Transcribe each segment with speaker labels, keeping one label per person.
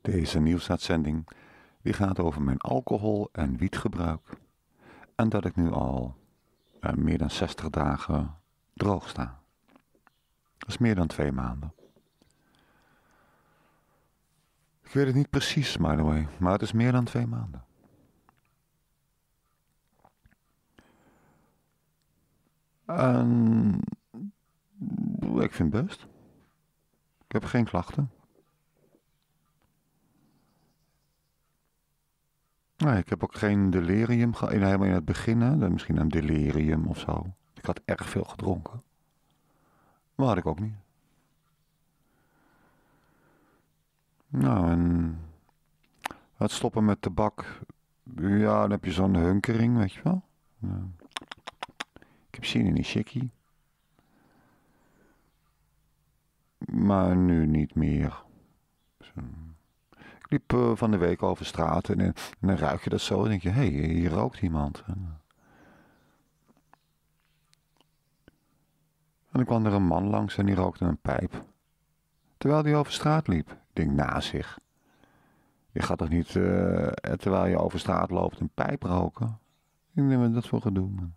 Speaker 1: Deze nieuwsuitzending die gaat over mijn alcohol- en wietgebruik. En dat ik nu al eh, meer dan 60 dagen droog sta. Dat is meer dan twee maanden. Ik weet het niet precies, by the way, maar het is meer dan twee maanden. En ik vind het best. Ik heb geen klachten. Nou, ik heb ook geen delirium gehad. Helemaal in het begin, hè? misschien een delirium of zo. Ik had erg veel gedronken. Maar had ik ook niet. Nou, en het stoppen met tabak. Ja, dan heb je zo'n hunkering, weet je wel. ik heb zin in die chickie. Maar nu niet meer. Zo liep eh, van de week over straat en, eh, en, dan ruik je dat zo en denk je, hé, hey, hier rookt iemand. Eh. En, dan kwam er een man langs en die rookte een pijp. Terwijl die over straat liep. ding denk, na zich. Je gaat toch niet, terwijl je over straat loopt, een pijp roken? Ik denk, dat voor gedoe, man.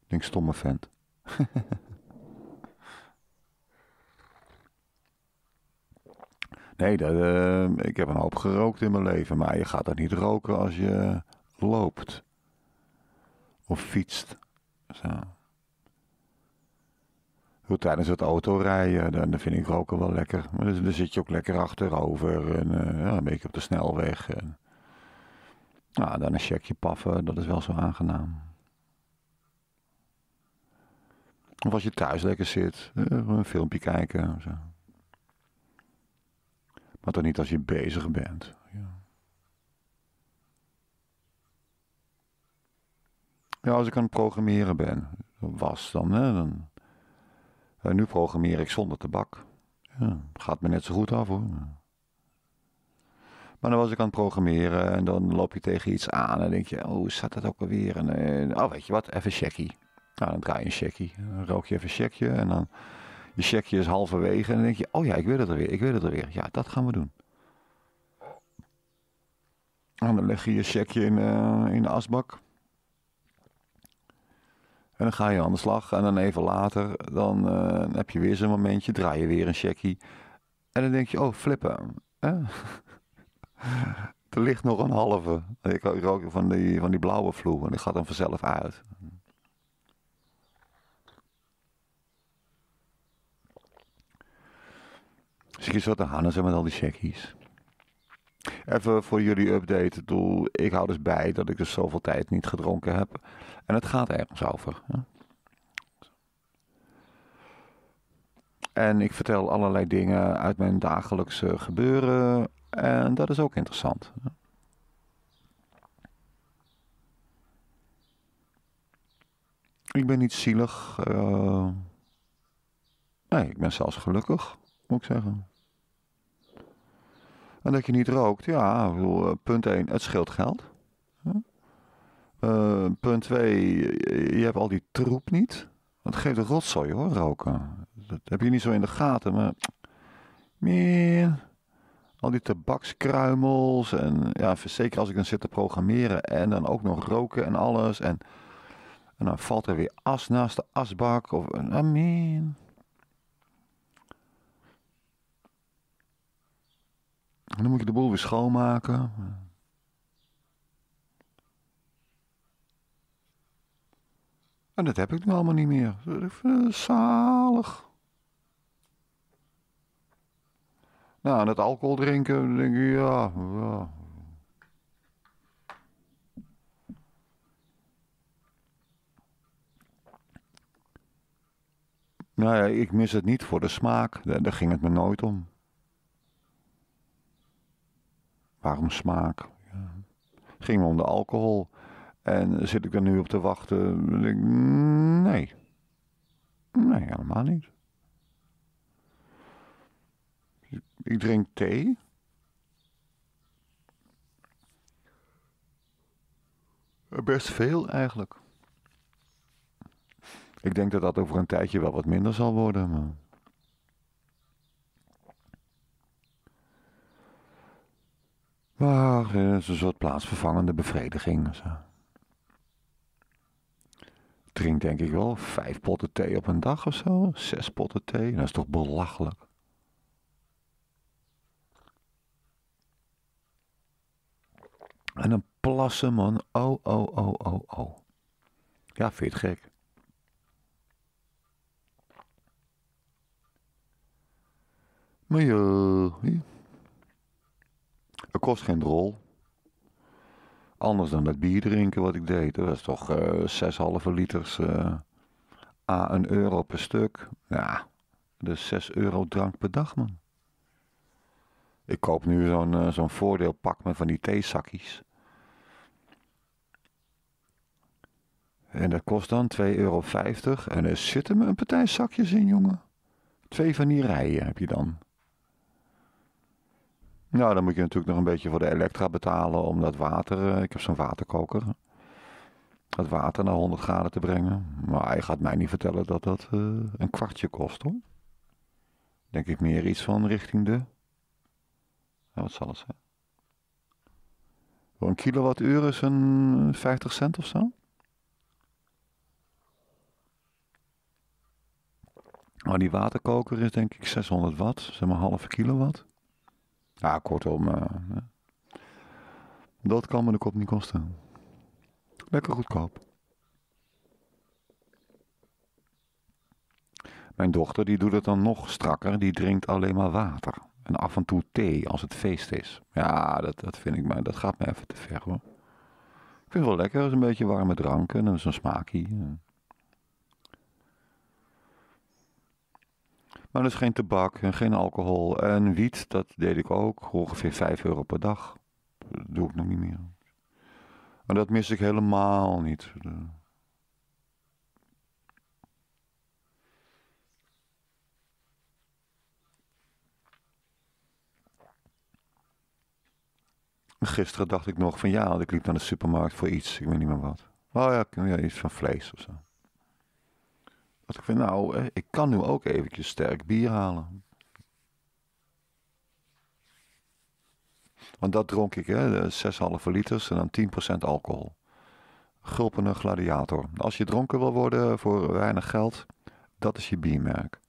Speaker 1: Ik denk, stomme vent. Nee, eh, ik heb een hoop gerookt in mijn leven. Maar je gaat dat niet roken als je loopt. Of fietst. Zo. Goed, tijdens het autorijden, dan vind ik roken wel lekker. Maar dan, zit je ook lekker achterover en eh, ja, een beetje op de snelweg. En, nou, dan een checkje paffen, dat is wel zo aangenaam. Of als je thuis lekker zit, eh, een filmpje kijken. Zo. Maar toch niet als je bezig bent. Ja. ja, als ik aan het programmeren ben, was dan, hè, dan. nu programmeer ik zonder tabak. Ja, gaat me net zo goed af hoor. Maar dan was ik aan het programmeren en dan loop je tegen iets aan en denk je, oh, staat dat ook alweer? En, eh, oh, weet je wat, even checkie. Nou, dan draai je een checkie. Dan rook je even een checkje en dan je checkje is halverwege. En dan denk je, oh ja, ik wil het er weer, ik wil het er weer. Ja, dat gaan we doen. En dan leg je je checkje in, eh, in de asbak. En dan ga je aan de slag. En dan even later, eh, dan heb je weer zo'n momentje. Draai je weer een checkie. En dan denk je, oh, flippen. Eh? er ligt nog een halve. Ik rook van die, van die blauwe vloer. En die gaat dan vanzelf uit. Zie je zo te Hannes zijn met al die checkies. Even voor jullie update. Doel, ik hou dus bij dat ik dus zoveel tijd niet gedronken heb. En het gaat ergens over. Hè? En ik vertel allerlei dingen uit mijn dagelijkse gebeuren. En dat is ook interessant. Ik ben niet zielig. Eh, nee, ik ben zelfs gelukkig moet ik zeggen. En dat je niet rookt, ja, eh, punt 1, het scheelt geld. Eh, punt 2, je hebt al die troep niet. Dat geeft een rotzooi hoor, roken. Dat heb je niet zo in de gaten, maar... Man, al die tabakskruimels en ja, zeker als ik dan zit te programmeren en dan ook nog roken en alles. En, dan valt er weer as naast de asbak of... I eh, dan moet je de boel weer schoonmaken. En dat heb ik nu allemaal niet meer. Eh, zalig. Nou, en het alcohol drinken, dan denk ik ja, ja. Nou ja, ik mis het niet voor de smaak. daar ging het me nooit om. waarom smaak? Ja. Ging me om de alcohol. En zit ik er nu op te wachten? nee. Nee, helemaal niet. Ik drink thee. Best veel eigenlijk. Ik denk dat dat over een tijdje wel wat minder zal worden. Maar... Maar het is een soort plaatsvervangende bevrediging. Zo. Drink denk ik wel vijf potten thee op een dag of zo. Zes potten thee. Dat is toch belachelijk. En een plassen man. Oh, oh, oh, oh, oh. Ja, vind je het gek? Maar het kost geen rol, Anders dan dat bier drinken wat ik deed. Dat was toch 6,5 eh, liters eh, a een euro per stuk. Ja, dus 6 euro drank per dag, man. Ik koop nu zo'n eh, zo'n voordeelpak met van die theezakjes. En dat kost dan 2,50 euro. En er zitten me een partij zakjes in, jongen. Twee van die rijen heb je dan. Nou, dan moet je natuurlijk nog een beetje voor de elektra betalen om dat water, eh, ik heb zo'n waterkoker, dat water naar 100 graden te brengen. Maar hij gaat mij niet vertellen dat dat eh, een kwartje kost hoor. Denk ik meer iets van richting de, ja, wat zal het zijn? een kilowattuur is een 50 eh, cent of zo. Maar die waterkoker is denk ik 600 watt, zeg maar halve kilowatt. Ja, kortom. Eh, dat kan me de kop niet kosten. Lekker goedkoop. Mijn dochter die doet het dan nog strakker. Die drinkt alleen maar water. En af en toe thee als het feest is. Ja, dat, dat vind ik maar. Dat gaat me even te ver hoor. Ik vind het wel lekker. een beetje warme drank en zo'n is een Maar nou, dus geen tabak en geen alcohol. En wiet, dat deed ik ook. Ongeveer 5 euro per dag. Dat doe ik nog niet meer. en dat mis ik helemaal niet. Gisteren dacht ik nog van ja, ik liep naar de supermarkt voor iets. Ik weet niet meer wat. Oh ja, ja iets van vlees of zo. Wat ik vind, nou, eh, ik kan nu ook eventjes sterk bier halen. Want dat dronk ik, hè, 6,5 liters en dan 10% alcohol. Gulpener gladiator. Als je dronken wil worden voor weinig geld, dat is je biermerk.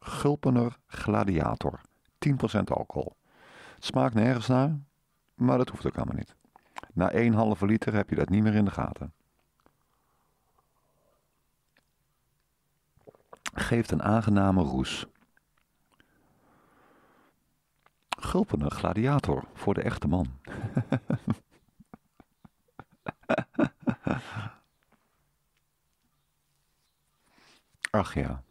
Speaker 1: Gulpener gladiator. 10% alcohol. smaakt nergens naar, maar dat hoeft ook allemaal niet. Na 1,5 liter heb je dat niet meer in de gaten. geeft een aangename roes. Gulpende gladiator voor de echte man. Ach ja.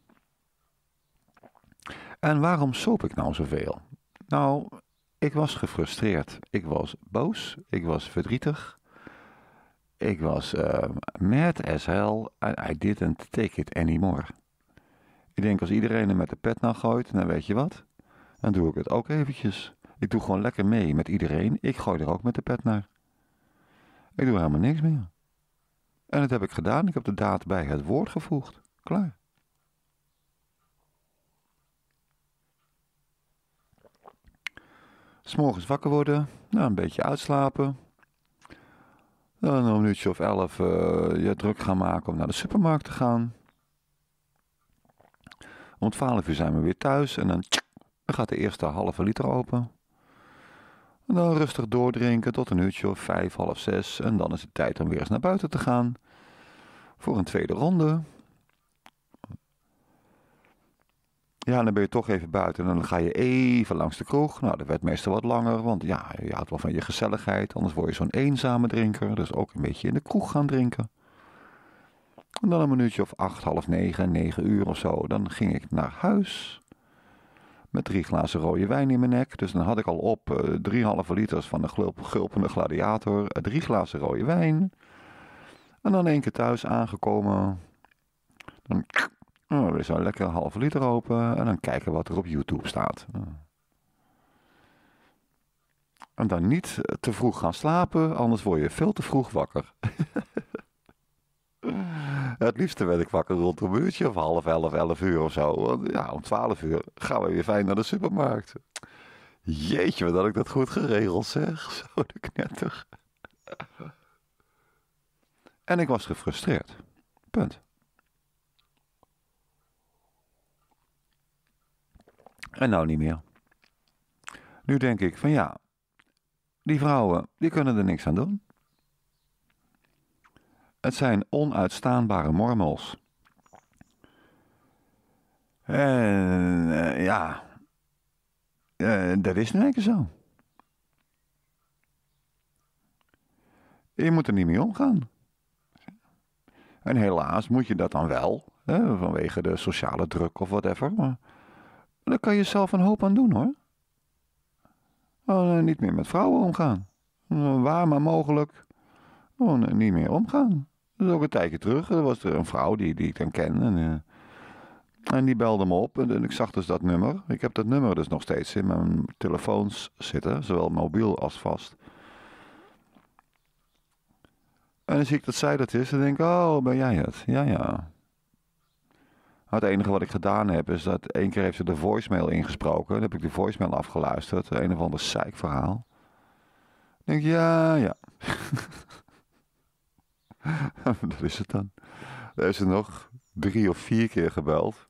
Speaker 1: En waarom soop ik nou zoveel? Nou, ik was gefrustreerd. Ik was boos. Ik was verdrietig. Ik was eh, mad as hell. I didn't take it anymore. Ik denk als iedereen er met de pet naar gooit, dan weet je wat? Dan doe ik het ook eventjes. Ik doe gewoon lekker mee met iedereen. Ik gooi er ook met de pet naar. Ik doe helemaal niks meer. En dat heb ik gedaan. Ik heb de daad bij het woord gevoegd. Klaar. S'morgens wakker worden. Nou, een beetje uitslapen. Dan een minuutje of elf eh, je druk gaan maken om naar de supermarkt te gaan. Om 12 uur zijn we weer thuis en dan, dan gaat de eerste halve liter open. En dan rustig doordrinken tot een uurtje of vijf, half zes. En dan is het tijd om weer eens naar buiten te gaan. Voor een tweede ronde. Ja, dan ben je toch even buiten en dan ga je even langs de kroeg. Nou, dat werd meestal wat langer, want ja, je houdt wel van je gezelligheid. Anders word je zo'n eenzame drinker. Dus ook een beetje in de kroeg gaan drinken. En dan een minuutje of acht, half negen, negen uur of zo. Dan ging ik naar huis. Met drie glazen rode wijn in mijn nek. Dus dan had ik al op eh, drie halve liters van de gulp, gulpende gladiator. Eh, drie glazen rode wijn. En dan één keer thuis aangekomen. Dan oh, weer lekker lekker halve liter open. En dan kijken wat er op YouTube staat. En dan niet eh, te vroeg gaan slapen, anders word je veel te vroeg wakker. Het liefste werd ik wakker rond een uurtje of half elf, elf uur of zo. Want ja, om twaalf uur gaan we weer fijn naar de supermarkt. Jeetje, wat had ik dat goed geregeld zeg. Zo de knetter. En ik was gefrustreerd. Punt. En nou niet meer. Nu denk ik van ja, die vrouwen, die kunnen er niks aan doen. Het zijn onuitstaanbare mormels. En eh, eh, ja, dat eh, is nu zo. Je moet er niet mee omgaan. En helaas moet je dat dan wel, hè, vanwege de sociale druk of whatever. Maar daar kan je zelf een hoop aan doen hoor. niet meer met vrouwen omgaan. Waar maar mogelijk. niet meer omgaan. Dat is ook een tijdje terug. Er was er een vrouw die, die ik dan ken. En, eh, en die belde me op. En, ik zag dus dat nummer. Ik heb dat nummer dus nog steeds in mijn telefoons zitten. Zowel mobiel als vast. En dan zie ik dat zij dat is. En denk ik, oh, ben jij het? Ja, ja. Nou, het enige wat ik gedaan heb is dat één keer heeft ze de voicemail ingesproken. Dan heb ik de voicemail afgeluisterd. Een of ander zeikverhaal. Ik denk, ja, ja. dat is het dan. Daar is ze nog drie of vier keer gebeld.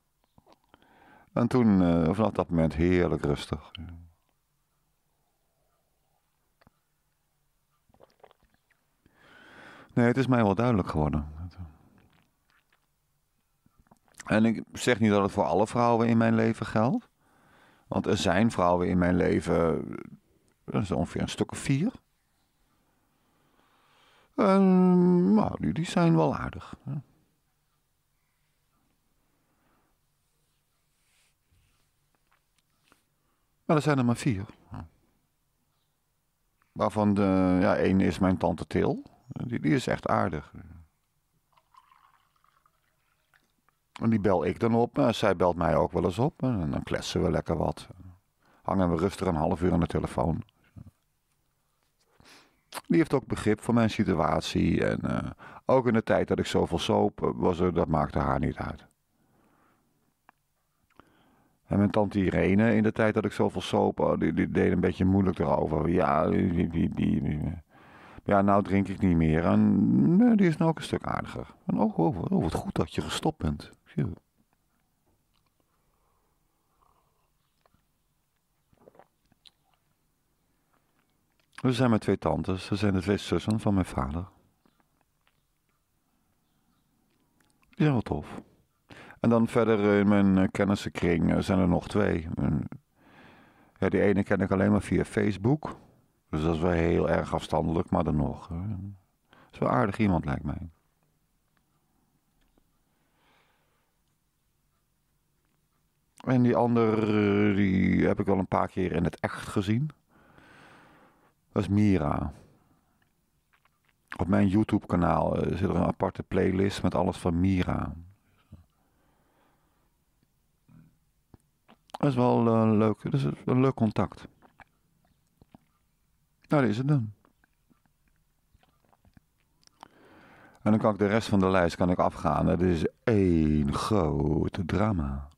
Speaker 1: En toen, eh, vanaf dat moment, heerlijk rustig. Nee, het is mij wel duidelijk geworden. En ik zeg niet dat het voor alle vrouwen in mijn leven geldt. Want er zijn vrouwen in mijn leven, dat is ongeveer een stuk of vier nou, die, die zijn wel aardig. Hè? Maar er zijn er maar vier. Waarvan de, ja, één is mijn tante Til. Die, die is echt aardig. En die bel ik dan op. zij belt mij ook wel eens op. En dan kletsen we lekker wat. Hangen we rustig een half uur aan de telefoon die heeft ook begrip voor mijn situatie. En eh, ook in de tijd dat ik zoveel soap eh, was, er, dat maakte haar niet uit. En mijn tante Irene, in de tijd dat ik zoveel soap, oh, die, die deed een beetje moeilijk erover. Ja, die, die, ja, nou drink ik niet meer. En die is nou ook een stuk aardiger. En oh, oh, oh, wat goed dat je gestopt bent. We zijn mijn twee tantes. Ze zijn de twee zussen van mijn vader. Die zijn wel tof. En dan verder eh, in mijn eh, kennissenkring eh, zijn er nog twee. Ja, die ene ken ik alleen maar via Facebook. Dus dat is wel heel erg afstandelijk, maar dan nog. Dat is wel aardig iemand, lijkt mij. En die andere die heb ik wel een paar keer in het echt gezien. Dat is Mira. Op mijn YouTube-kanaal eh, zit er een aparte playlist met alles van Mira. Dat is wel eh, leuk. Dat is een leuk contact. Nou, dat is het dan. En dan kan ik de rest van de lijst kan ik afgaan. Dat is één groot drama.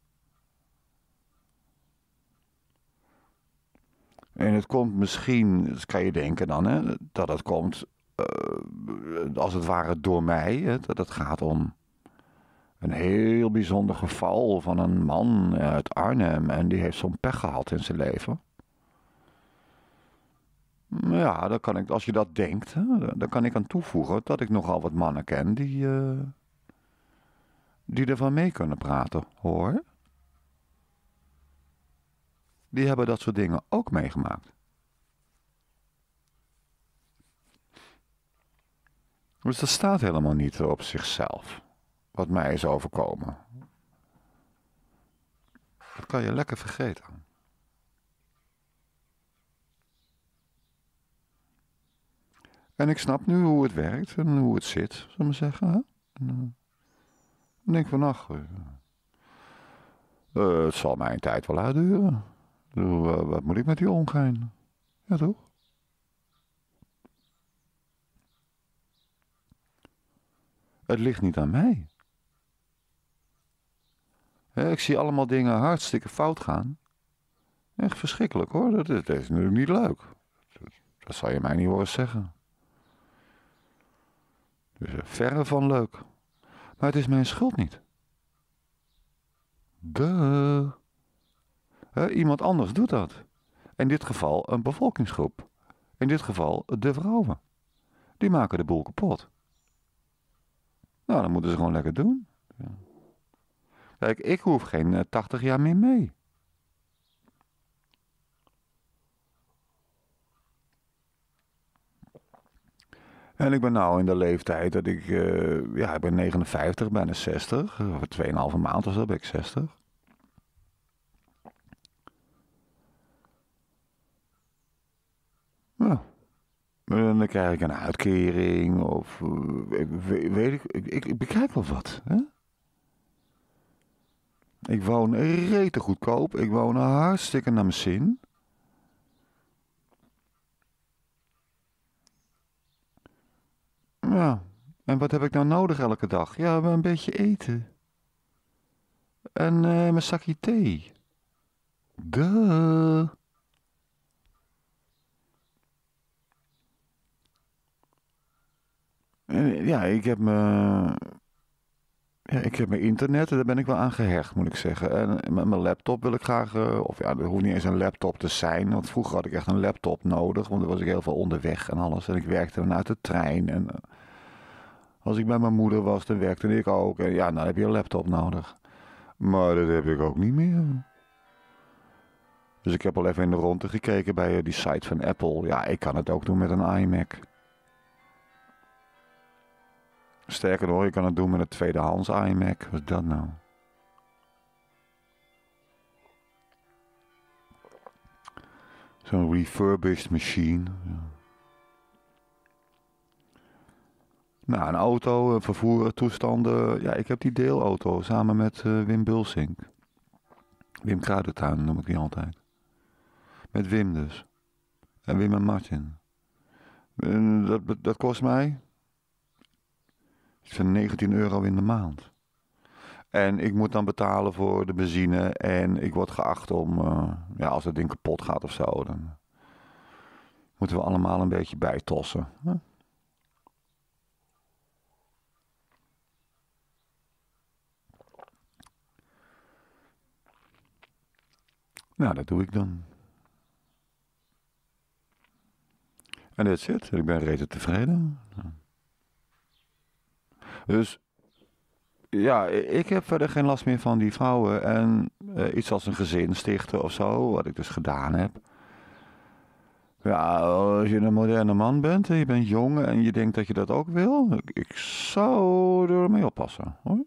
Speaker 1: En het komt misschien, dat kan je denken dan, hè, dat het komt eh, als het ware door mij. Hè, dat het gaat om een heel bijzonder geval van een man uit Arnhem. En die heeft zo'n pech gehad in zijn leven. Ja, dan kan ik, als je dat denkt, dan kan ik aan toevoegen dat ik nogal wat mannen ken die, uh, die ervan mee kunnen praten, hoor die hebben dat soort dingen ook meegemaakt. Dus dat staat helemaal niet op zichzelf, wat mij is overkomen. Dat kan je lekker vergeten. En ik snap nu hoe het werkt en hoe het zit, zou ik maar zeggen. Eh, dan En, ik van, ach, eh, eh, het zal mijn tijd wel uitduren. Wat moet ik met die ongein? Ja, toch? Het ligt niet aan mij. Ik zie allemaal dingen hartstikke fout gaan. Echt verschrikkelijk hoor. Dat, is natuurlijk niet leuk. Dat, zal je mij niet horen zeggen. Dus eh, verre van leuk. Maar het is mijn schuld niet. Duh iemand anders doet dat. In dit geval een bevolkingsgroep. In dit geval de vrouwen. Die maken de boel kapot. Nou, dan moeten ze gewoon lekker doen. Ja. Kijk, ik hoef geen 80 eh, jaar meer mee. En ik ben nou in de leeftijd dat ik, eh, ja, ik ben 59, bijna 60. Over 2,5 maand of zo ben ik 60. Ja. Nou, en eh, dan krijg ik een uitkering of eh, weet ik, ik, ik, begrijp wel wat. Hè? Ik woon rete goedkoop, ik woon hartstikke naar mijn zin. Ja, en wat heb ik nou nodig elke dag? Ja, een beetje eten. En eh, mijn zakje thee. Duh. Eh, ja, ik heb me... Ja, ik heb mijn internet en daar ben ik wel aan gehecht, moet ik zeggen. En eh, met mijn laptop wil ik graag, eh, of ja, dat hoeft niet eens een laptop te zijn. Want vroeger had ik echt een laptop nodig, want dan was ik heel veel onderweg en alles. En ik werkte vanuit de trein. En als ik bij mijn moeder was, dan werkte ik ook. En ja, dan heb je een laptop nodig. Maar dat heb ik ook niet meer. Dus ik heb al even in de ronde gekeken bij die site van Apple. Ja, ik kan het ook doen met een iMac. Sterker nog, je kan het doen met een tweedehands iMac. Wat is dat nou? Zo'n refurbished machine. Nou, een auto, eh, vervoer, toestanden. Ja, ik heb die deelauto samen met eh, Wim Bulsink. Wim Kruidentuin noem ik die altijd. Met Wim dus. En Wim en Martin. En dat, dat kost mij het zijn 19 euro in de maand. En ik moet dan betalen voor de benzine. En ik word geacht om, eh, ja, als het ding kapot gaat of zo, dan moeten we allemaal een beetje bijtossen. Nou, dat doe ik dan. En dat zit. Ik ben redelijk tevreden. Dus ja, ik heb verder geen last meer van die vrouwen. En eh, iets als een gezin stichten of zo, wat ik dus gedaan heb. Ja, als je een moderne man bent en je bent jong en je denkt dat je dat ook wil, ik, zou zou ermee oppassen hoor.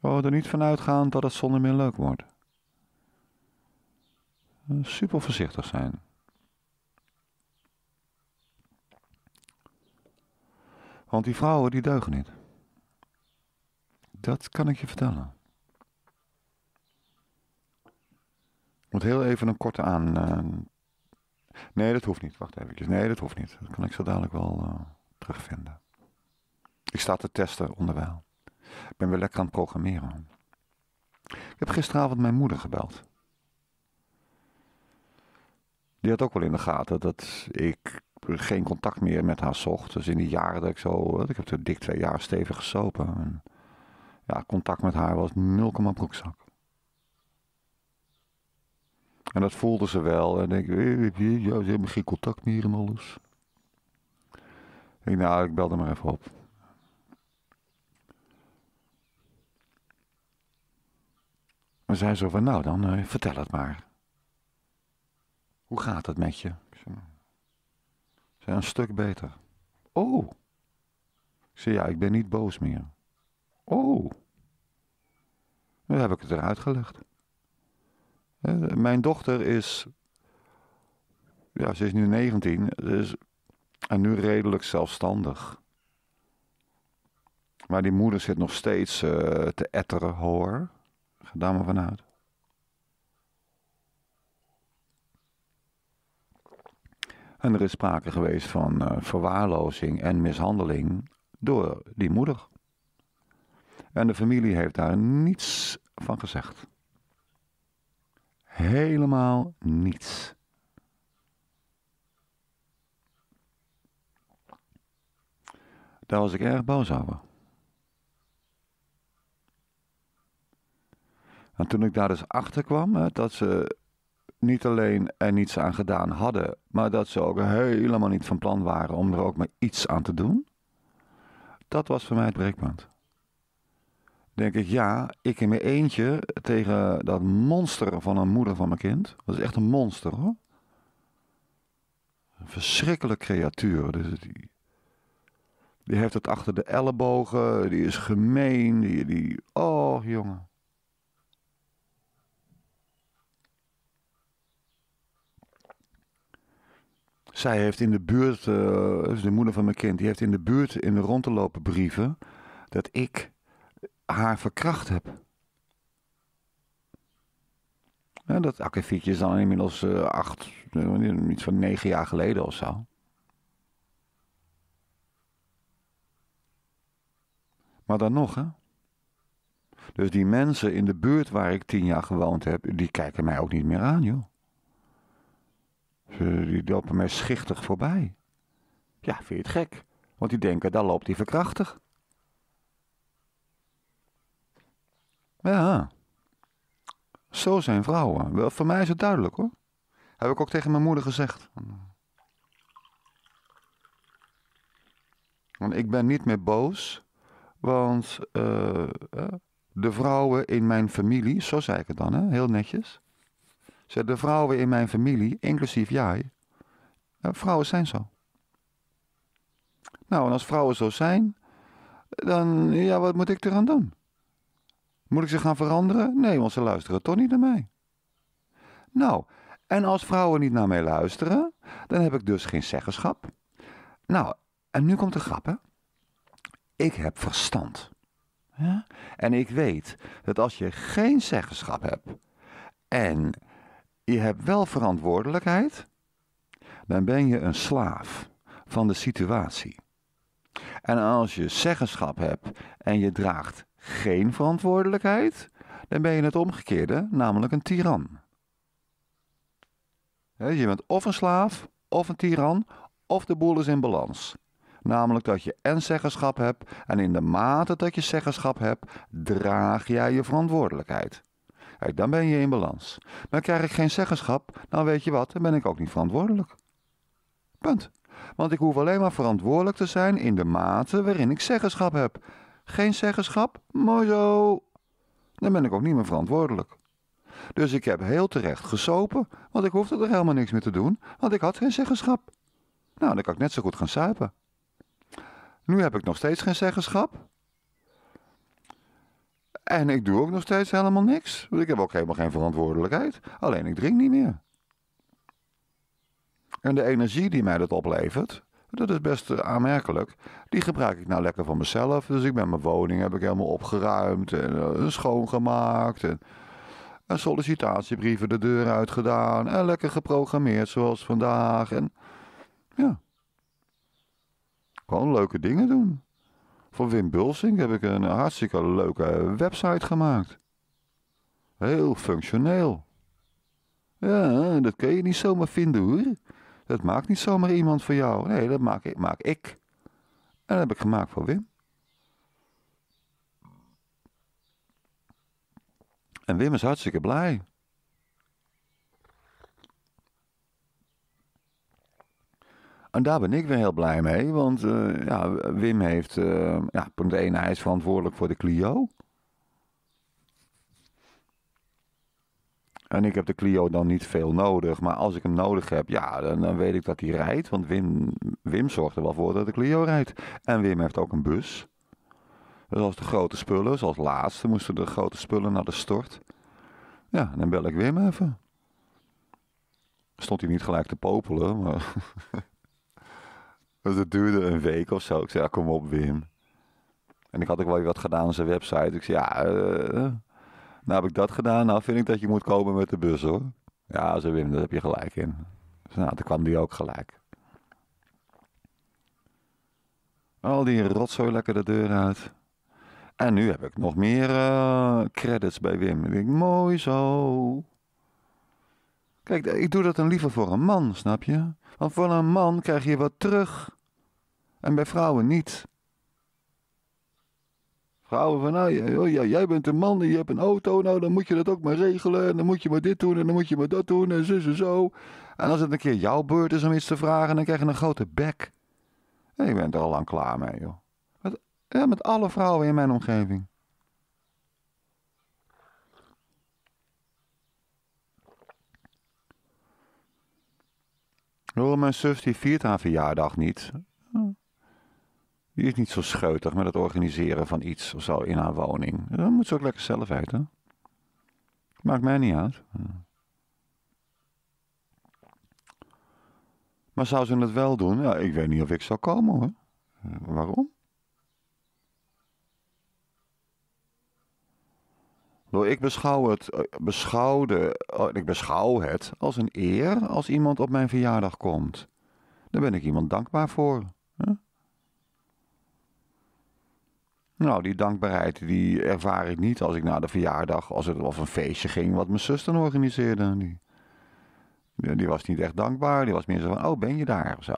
Speaker 1: Oh, er niet van uitgaan dat het zonder meer leuk wordt. Eh, super voorzichtig zijn. Want die vrouwen die deugen niet. Dat kan ik je vertellen. moet heel even een korte aan. Eh, nee, dat hoeft niet. Wacht even. Nee, dat hoeft niet. Dat kan ik zo dadelijk wel eh, terugvinden. Ik sta te testen onderwijl. Ik ben weer lekker aan het programmeren. Ik heb gisteravond mijn moeder gebeld. Die had ook wel in de gaten dat ik geen contact meer met haar zocht. Dus in die jaren dat ik zo, ik heb er dik twee jaar stevig gesopen. En ja, contact met haar was 0, broekzak. En dat voelde ze wel. En ik, ja, ze hebben geen contact meer en alles. Ik nou, ik belde maar even op. En zei zo van, nou dan, eh, vertel het maar. Hoe gaat het met je? Zijn een stuk beter. Oh. Ik zei, ja, ik ben niet boos meer. Oh. Nu heb ik het eruit gelegd. Mijn dochter is, ja, ze is nu 19 dus, en nu redelijk zelfstandig. Maar die moeder zit nog steeds eh, te etteren, hoor. Ga daar maar vanuit. En er is sprake geweest van eh, verwaarlozing en mishandeling door die moeder. En de familie heeft daar niets van gezegd. Helemaal niets. Daar was ik erg boos over. En toen ik daar dus achter kwam, hè, dat ze niet alleen er niets aan gedaan hadden, maar dat ze ook helemaal niet van plan waren om er ook maar iets aan te doen, dat was voor mij het breekpunt. Denk ik, ja, ik in mijn eentje tegen dat monster van een moeder van mijn kind. Dat is echt een monster hoor. Een verschrikkelijke creatuur. Dus die, die heeft het achter de ellebogen, die is gemeen, die, die oh jongen. zij heeft in de buurt, eh, de moeder van mijn kind, die heeft in de buurt in de rond te lopen brieven dat ik haar verkracht heb. Ja, dat akkefietje is dan inmiddels eh, acht, eh, iets van negen jaar geleden of zo. Maar dan nog, hè? Dus die mensen in de buurt waar ik tien jaar gewoond heb, die kijken mij ook niet meer aan, joh die lopen mij schichtig voorbij. Ja, vind je het gek? Want die denken, daar loopt hij verkrachtig. Ja, zo zijn vrouwen. Wel, voor mij is het duidelijk hoor. Heb ik ook tegen mijn moeder gezegd. Want ik ben niet meer boos, want eh, eh, de vrouwen in mijn familie, zo zei ik het dan, hè, heel netjes, de vrouwen in mijn familie, inclusief jij, eh, vrouwen zijn zo. Nou, en als vrouwen zo zijn, dan, ja, wat moet ik eraan doen? Moet ik ze gaan veranderen? Nee, want ze luisteren toch niet naar mij. Nou, en als vrouwen niet naar mij luisteren, dan heb ik dus geen zeggenschap. Nou, en nu komt de grap, hè? Ik heb verstand. Ja? En ik weet dat als je geen zeggenschap hebt en je hebt wel verantwoordelijkheid, dan ben je een slaaf van de situatie. En als je zeggenschap hebt en je draagt geen verantwoordelijkheid, dan ben je het omgekeerde, namelijk een tiran. Je bent of een slaaf, of een tiran, of de boel is in balans. Namelijk dat je en zeggenschap hebt en in de mate dat je zeggenschap hebt, draag jij je verantwoordelijkheid dan ben je in balans. Maar krijg ik geen zeggenschap, dan nou weet je wat, dan ben ik ook niet verantwoordelijk. Punt. Want ik hoef alleen maar verantwoordelijk te zijn in de mate waarin ik zeggenschap heb. Geen zeggenschap? Mooi zo. Dan ben ik ook niet meer verantwoordelijk. Dus ik heb heel terecht gesopen, want ik hoefde er helemaal niks mee te doen, want ik had geen zeggenschap. Nou, dan kan ik net zo goed gaan suipen. Nu heb ik nog steeds geen zeggenschap, en ik doe ook nog steeds helemaal niks. Want ik heb ook helemaal geen verantwoordelijkheid. Alleen ik drink niet meer. En de energie die mij dat oplevert, dat is best eh, aanmerkelijk. Die gebruik ik nou lekker van mezelf. Dus ik ben mijn woning heb ik helemaal opgeruimd en eh, schoongemaakt. En, sollicitatiebrieven de deur uitgedaan. En lekker geprogrammeerd zoals vandaag. En ja. Gewoon leuke dingen doen. Voor Wim Bulsing heb ik een hartstikke leuke website gemaakt. Heel functioneel. Ja, dat kun je niet zomaar vinden hoor. Dat maakt niet zomaar iemand voor jou. Nee, dat maak ik. Maak ik. En dat heb ik gemaakt voor Wim. En Wim is hartstikke blij. En daar ben ik weer heel blij mee, want eh, ja, Wim heeft, uh, ja, punt 1, hij is verantwoordelijk voor de Clio. En ik heb de Clio dan niet veel nodig, maar als ik hem nodig heb, ja, dan, weet ik dat hij rijdt, want Wim, Wim zorgt er wel voor dat de Clio rijdt. En Wim heeft ook een bus. Dus als de grote spullen, zoals laatste, moesten de grote spullen naar de stort. Ja, dan bel ik Wim even. Stond hij niet gelijk te popelen, maar... Dus het duurde een week of zo. Ik zei, ja, kom op Wim. En ik had ook wel wat gedaan aan zijn website. Ik zei, ja, eh, nou heb ik dat gedaan. Nou vind ik dat je moet komen met de bus hoor. Ja, zei Wim, daar heb je gelijk in. Dus, nou, toen kwam die ook gelijk. Al die rotzooi lekker de deur uit. En nu heb ik nog meer eh, credits bij Wim. Ik denk, mooi zo. Kijk, ik doe dat dan liever voor een man, snap je? Want voor een man krijg je wat terug. En bij vrouwen niet. Vrouwen van, nou, joh, jij bent een man en je hebt een auto, nou dan moet je dat ook maar regelen. En dan moet je maar dit doen en dan moet je maar dat doen en zo en zo. En als het een keer jouw beurt is om iets te vragen, dan krijg je een grote bek. En ik ben er al lang klaar mee, joh. ja, met alle vrouwen in mijn omgeving. Oh, mijn zus die viert haar verjaardag niet. Hm. Die is niet zo scheutig met het organiseren van iets of zo in haar woning. Dat moet ze ook lekker zelf weten. Maakt mij niet uit. Hm. Maar zou ze het wel doen? Ja, ik weet niet of ik zou komen hoor. Hm, waarom? Ik beschouw het, eh, beschouwde, oh, ik beschouw het als een eer als iemand op mijn verjaardag komt. Daar ben ik iemand dankbaar voor. Nou, die dankbaarheid die ervaar ik niet als ik naar de verjaardag, als het of een feestje ging wat mijn zus dan organiseerde. Die, die was niet echt dankbaar, die was meer zo van, oh ben je daar zo.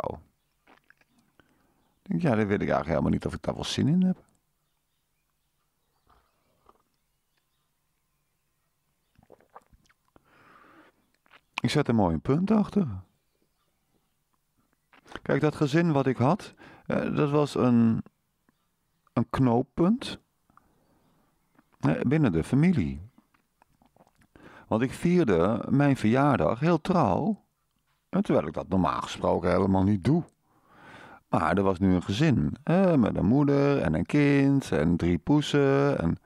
Speaker 1: denk, ja, dat weet ik eigenlijk helemaal niet of ik daar wel zin in heb. Ik zet er mooi een punt achter. Kijk, dat gezin wat ik had, eh, dat was een, een knooppunt eh, binnen de familie. Want ik vierde mijn verjaardag heel trouw. Eh, terwijl ik dat normaal gesproken helemaal niet doe. Maar er was nu een gezin. met een moeder en een kind en drie poesen. En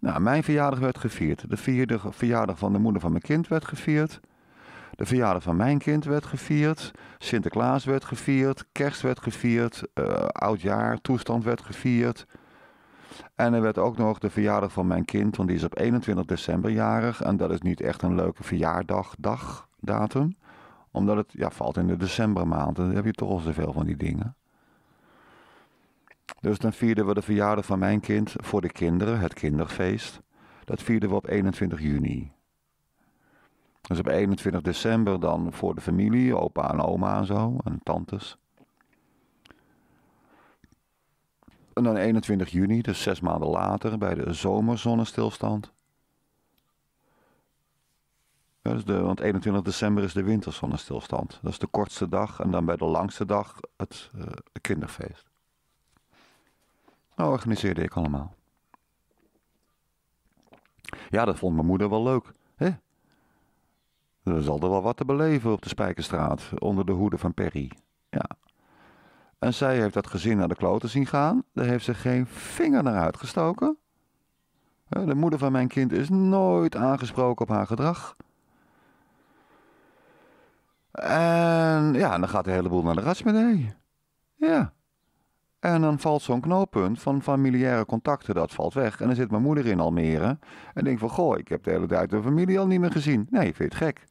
Speaker 1: nou, mijn verjaardag werd gevierd. De verjaardag van de moeder van mijn kind werd gevierd. De verjaardag van mijn kind werd gevierd. Sinterklaas werd gevierd. Kerst werd gevierd. Uh, oudjaar, toestand werd gevierd. En er werd ook nog de verjaardag van mijn kind, want die is op 21 december jarig. En dat is niet echt een leuke datum, Omdat het ja, valt in de decembermaand. Dan heb je toch al zoveel van die dingen. Dus dan vierden we de verjaardag van mijn kind voor de kinderen, het kinderfeest. Dat vierden we op 21 juni. Dus op 21 december dan voor de familie, opa en oma en zo, en tantes. En dan 21 juni, dus zes maanden later, bij de zomerzonnestilstand. de, want 21 december is de winterzonnestilstand. Dat is de kortste dag en dan bij de langste dag het eh, kinderfeest. Dat nou, organiseerde ik allemaal. Ja, dat vond mijn moeder wel leuk. Hè? Er zal er wel wat te beleven op de Spijkerstraat, onder de hoede van Perry. Ja. En zij heeft dat gezin naar de kloten zien gaan. Daar heeft ze geen vinger naar uitgestoken. De moeder van mijn kind is nooit aangesproken op haar gedrag. En ja, dan gaat de hele boel naar de ratsmedee. Ja. En dan valt zo'n knooppunt van familiaire contacten, dat valt weg. En dan zit mijn moeder in Almere en denkt van, goh, ik heb de hele tijd de familie al niet meer gezien. Nee, vind je het gek?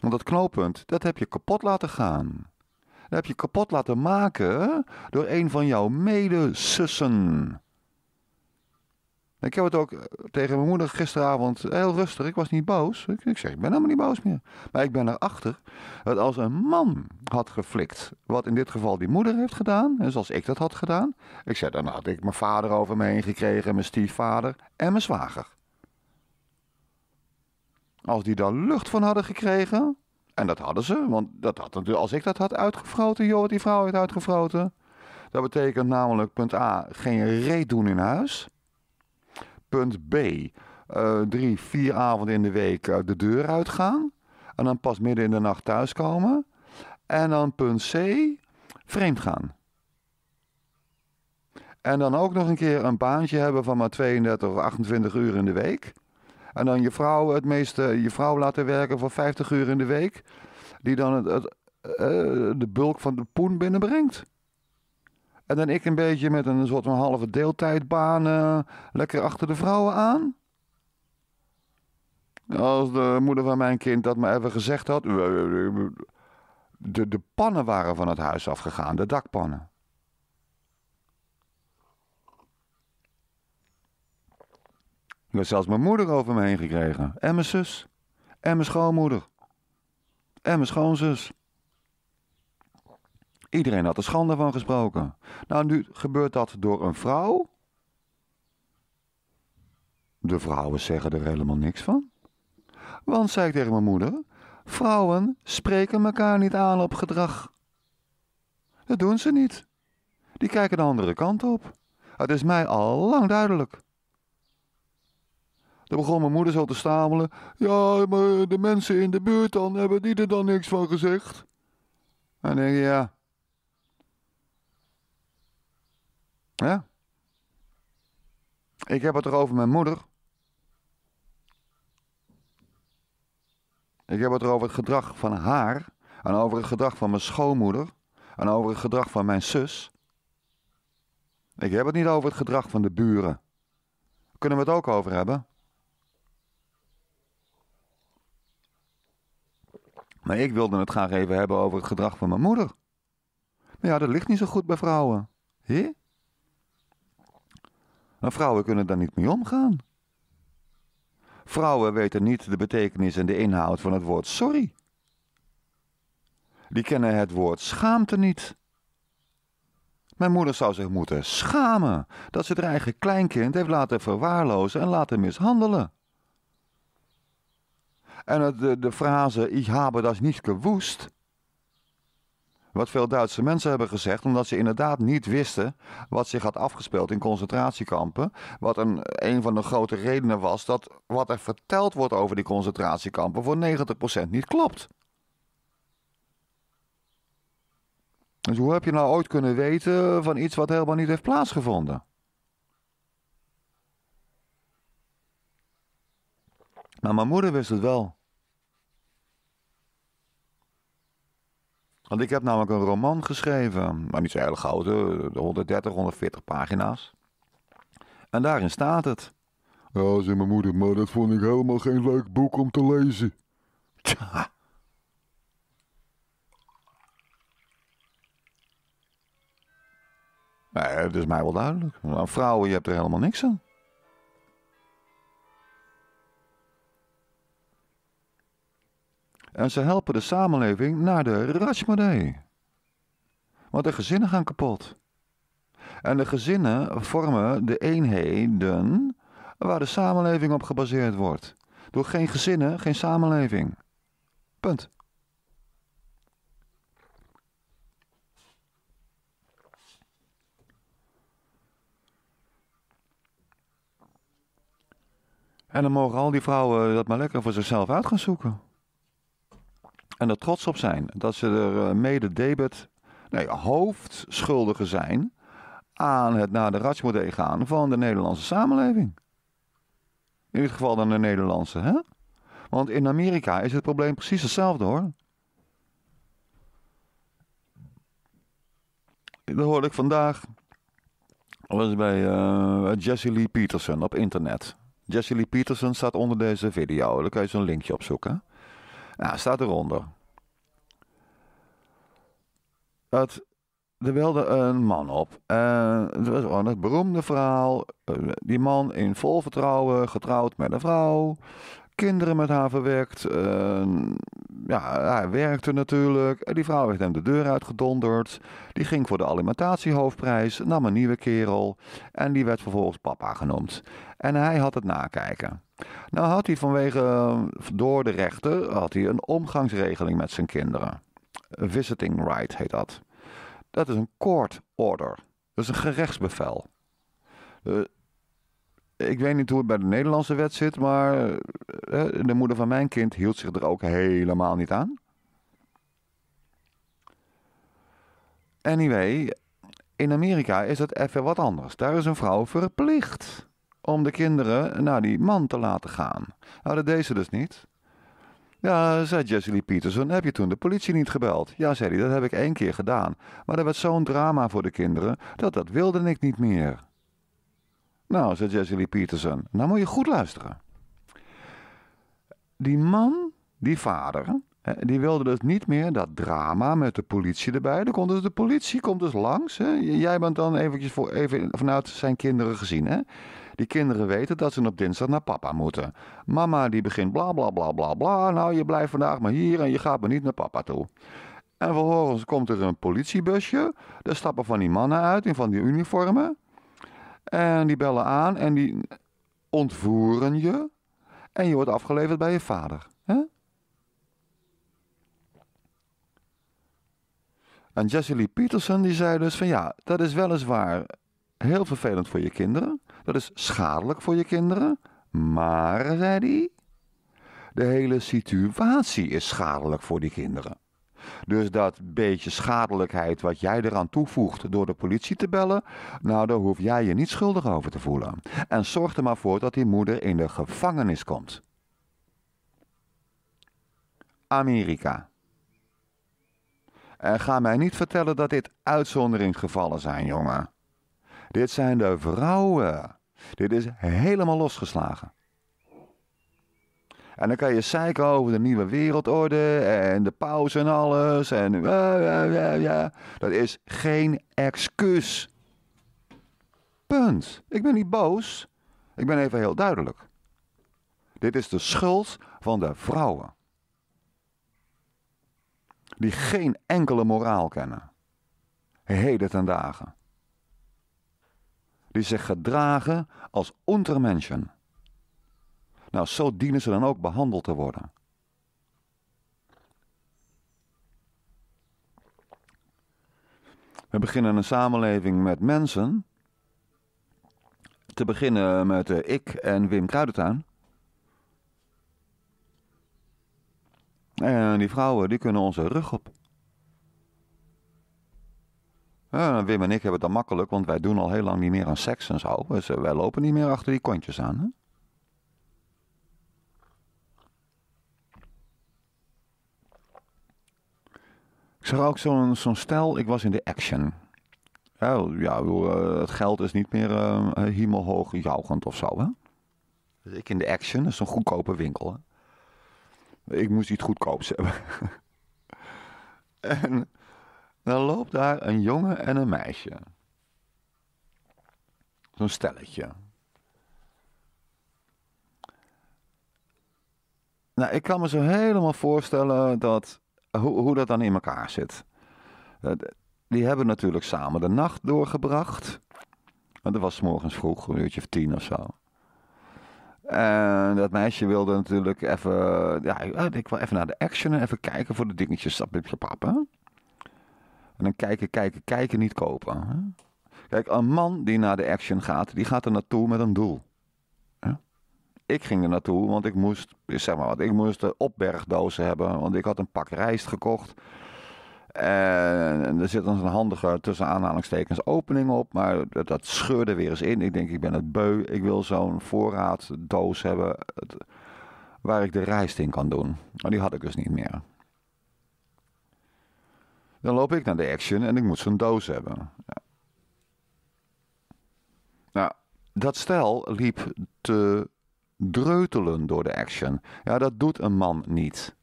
Speaker 1: Want dat knooppunt, dat heb je kapot laten gaan. Dat heb je kapot laten maken door een van jouw mede-sussen. Ik heb het ook eh, tegen mijn moeder gisteravond eh, heel rustig. Ik was niet boos. Ik, ik zeg, ik ben helemaal niet boos meer. Maar ik ben erachter dat als een man had geflikt, wat in dit geval die moeder heeft gedaan, en zoals ik dat had gedaan, ik zei, dan had ik mijn vader over me heen gekregen, mijn stiefvader en mijn zwager. Als die daar lucht van hadden gekregen, en dat hadden ze, want dat had natuurlijk, als ik dat had uitgefroten, joh, die vrouw heeft uitgefroten. Dat betekent namelijk, punt A, geen reet doen in huis punt B eh, drie, vier avonden in de week eh, de deur uitgaan. En dan pas midden in de nacht thuiskomen. En dan punt C, vreemd gaan. En dan ook nog een keer een baantje hebben van maar 32 of 28 uur in de week. En dan je vrouw het meeste, je vrouw laten werken voor 50 uur in de week. Die dan het, eh, de bulk van de poen binnenbrengt. En dan ik een beetje met een soort van halve deeltijdbaan eh, lekker achter de vrouwen aan? Als de moeder van mijn kind dat me even gezegd had. De, de pannen waren van het huis afgegaan, de dakpannen. Ik had zelfs mijn moeder over me heen gekregen. En mijn zus. En mijn schoonmoeder. En mijn schoonzus. Iedereen had er schande van gesproken. Nou, nu gebeurt dat door een vrouw. De vrouwen zeggen er helemaal niks van. Want, zei ik tegen mijn moeder, vrouwen spreken elkaar niet aan op gedrag. Dat doen ze niet. Die kijken de andere kant op. Het is mij al lang duidelijk. Dan begon mijn moeder zo te stamelen. Ja, maar de mensen in de buurt dan, hebben die er dan niks van gezegd? En dan denk je, ja, Ja. Ik heb het over mijn moeder. Ik heb het over het gedrag van haar. En over het gedrag van mijn schoonmoeder. En over het gedrag van mijn zus. Ik heb het niet over het gedrag van de buren. Kunnen we het ook over hebben? Maar ik wilde het graag even hebben over het gedrag van mijn moeder. Maar ja, dat ligt niet zo goed bij vrouwen. Hé? Maar vrouwen kunnen daar niet mee omgaan. Vrouwen weten niet de betekenis en de inhoud van het woord sorry. Die kennen het woord schaamte niet. Mijn moeder zou zich moeten schamen dat ze haar eigen kleinkind heeft laten verwaarlozen en laten mishandelen. En de, de frase, ik habe das niet gewoest, wat veel Duitse mensen hebben gezegd, omdat ze inderdaad niet wisten wat zich had afgespeeld in concentratiekampen. Wat een, een van de grote redenen was dat wat er verteld wordt over die concentratiekampen voor 90% niet klopt. Dus hoe heb je nou ooit kunnen weten van iets wat helemaal niet heeft plaatsgevonden? Maar nou, mijn moeder wist het wel. Want ik heb namelijk een roman geschreven, maar niet zo heel groot, 130, 140 pagina's. En daarin staat het. Ja, zei mijn moeder, maar dat vond ik helemaal geen leuk boek om te lezen. Tja. Nee, dat is mij wel duidelijk. Vrouwen, je hebt er helemaal niks aan. En ze helpen de samenleving naar de rasmodee. Want de gezinnen gaan kapot. En de gezinnen vormen de eenheden waar de samenleving op gebaseerd wordt. Door geen gezinnen, geen samenleving. Punt. En dan mogen al die vrouwen dat maar lekker voor zichzelf uit gaan zoeken en er trots op zijn dat ze er eh, mede debet, nee, hoofdschuldigen zijn aan het naar de ratsmodel gaan van de Nederlandse samenleving. In dit geval dan de Nederlandse, hè? Want in Amerika is het probleem precies hetzelfde hoor. Dat hoorde ik vandaag. Dat was bij uh, Jesse Lee Peterson op internet. Jessie Lee Peterson staat onder deze video. Daar kan je zo'n linkje opzoeken. Nou, staat eronder. er wilde een man op. En het was gewoon het beroemde verhaal. Eh, die man in vol vertrouwen, getrouwd met een vrouw kinderen met haar verwerkt. Ehm, ja, hij werkte natuurlijk. En die vrouw heeft hem de deur uitgedonderd. Die ging voor de alimentatiehoofdprijs, nam een nieuwe kerel. En die werd vervolgens papa genoemd. En hij had het nakijken. Nou had hij vanwege, ehm, door de rechter, had hij een omgangsregeling met zijn kinderen. A visiting right heet dat. Dat is een court order. Dat is een gerechtsbevel. Eh, ik weet niet hoe het bij de Nederlandse wet zit, maar eh, eh, de moeder van mijn kind hield zich er ook helemaal niet aan. Anyway, in Amerika is dat even wat anders. Daar is een vrouw verplicht om de kinderen naar die man te laten gaan. Nou, dat deed ze dus niet. Ja, zei Jesse Lee Peterson, heb je toen de politie niet gebeld? Ja, zei hij, dat heb ik één keer gedaan. Maar dat werd zo'n drama voor de kinderen, dat dat wilde ik niet meer. Nou, zei Jesse Peterson, nou moet je goed luisteren. Die man, die vader, die wilde dus niet meer dat drama met de politie erbij. Dan komt dus de politie komt dus langs. Jij bent dan eventjes voor, even vanuit zijn kinderen gezien. Hè. Die kinderen weten dat ze op dinsdag naar papa moeten. Mama die begint bla bla bla bla bla. Nou, je blijft vandaag maar hier en je gaat maar niet naar papa toe. En vervolgens komt er een politiebusje. Daar stappen van die mannen uit in van die uniformen. En die bellen aan en die ontvoeren je. En je wordt afgeleverd bij je vader. Hè? En Jessie Peterson die zei dus van ja, dat is weliswaar heel vervelend voor je kinderen. Dat is schadelijk voor je kinderen. Maar, zei hij, de hele situatie is schadelijk voor die kinderen. Dus dat beetje schadelijkheid wat jij eraan toevoegt door de politie te bellen, nou daar hoef jij je niet schuldig over te voelen. En zorg er maar voor dat die moeder in de gevangenis komt. Amerika. En ga mij niet vertellen dat dit uitzonderinggevallen zijn, jongen. Dit zijn de vrouwen. Dit is helemaal losgeslagen. En dan kan je zeiken over de nieuwe wereldorde en de pauze en alles. En ja, ja, ja, ja. Dat is geen excuus. Punt. Ik ben niet boos. Ik ben even heel duidelijk. Dit is de schuld van de vrouwen. Die geen enkele moraal kennen. Heden ten dagen. Die zich gedragen als untermenschen. Nou, zo dienen ze dan ook behandeld te worden. We beginnen een samenleving met mensen. Te beginnen met eh, ik en Wim Kruidentuin. En die vrouwen, die kunnen onze rug op. Wim en ik hebben het dan makkelijk, want wij doen al heel lang niet meer aan seks en zo. Dus, eh, wij lopen niet meer achter die kontjes aan. Hè? Ik zag ook zo'n zo'n stijl, ik was in de action. ja, eh, het geld is niet meer uh, hemelhoog jouwend of zo, hè? Dus ik in de action, dat is een goedkope winkel, hè? Ik moest iets goedkoops hebben. en dan loopt daar een jongen en een meisje. Zo'n stelletje. Nou, ik kan me zo helemaal voorstellen dat hoe, hoe dat dan in elkaar zit. Eh, die hebben natuurlijk samen de nacht doorgebracht. Want dat was morgens vroeg, een uurtje of tien of zo. En dat meisje wilde natuurlijk even. Ja, ik wil even naar de action en even kijken voor de dingetjes. Dat je papa. En dan kijken, kijken, kijken, niet kopen. Kijk, een man die naar de action gaat, die gaat er naartoe met een doel ik ging er naartoe, want ik moest, zeg maar wat, ik moest de opbergdozen hebben. Want ik had een pak rijst gekocht. En er zit een handige, tussen aanhalingstekens, opening op. Maar dat, scheurde weer eens in. Ik denk, ik ben het beu. Ik wil zo'n voorraaddoos hebben waar ik de rijst in kan doen. Maar die had ik dus niet meer. Dan loop ik naar de Action en ik moet zo'n doos hebben. Ja. Nou, dat stel liep te dreutelen door de action. Ja, dat doet een man niet.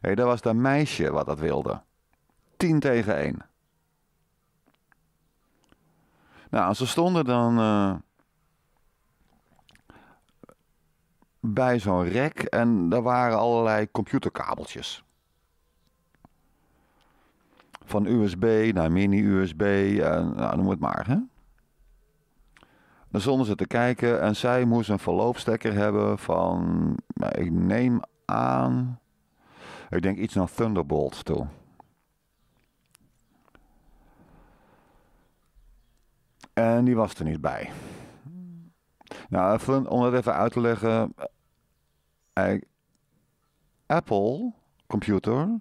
Speaker 1: Nee, dat was dat meisje wat dat wilde. 10 tegen 1. Nou, ze stonden dan eh, bij zo'n rek en daar waren allerlei computerkabeltjes. Van USB naar mini-USB, nou, noem het maar. Hè? Dan stonden ze te kijken en zij moest een verloopstekker hebben van, nou, ik neem aan, ik denk iets naar Thunderbolt toe. En die was er niet bij. Nou, om dat even uit te leggen. Eh, Apple computer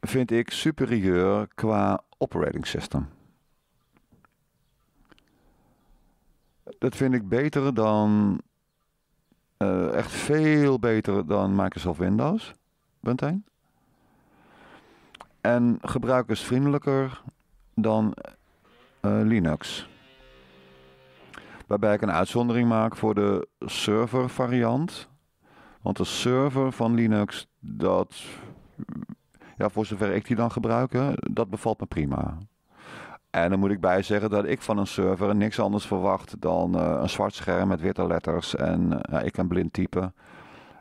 Speaker 1: vind ik superieur qua operating system. Dat vind ik beter dan. Eh, echt veel beter dan Microsoft Windows, Bentijn. En gebruikersvriendelijker dan eh, Linux. Waarbij ik een uitzondering maak voor de server variant. Want de server van Linux, dat. Ja, voor zover ik die dan gebruik, dat bevalt me prima. En dan moet ik bij zeggen dat ik van een server niks anders verwacht dan eh, een zwart scherm met witte letters. En eh, ik kan blind typen.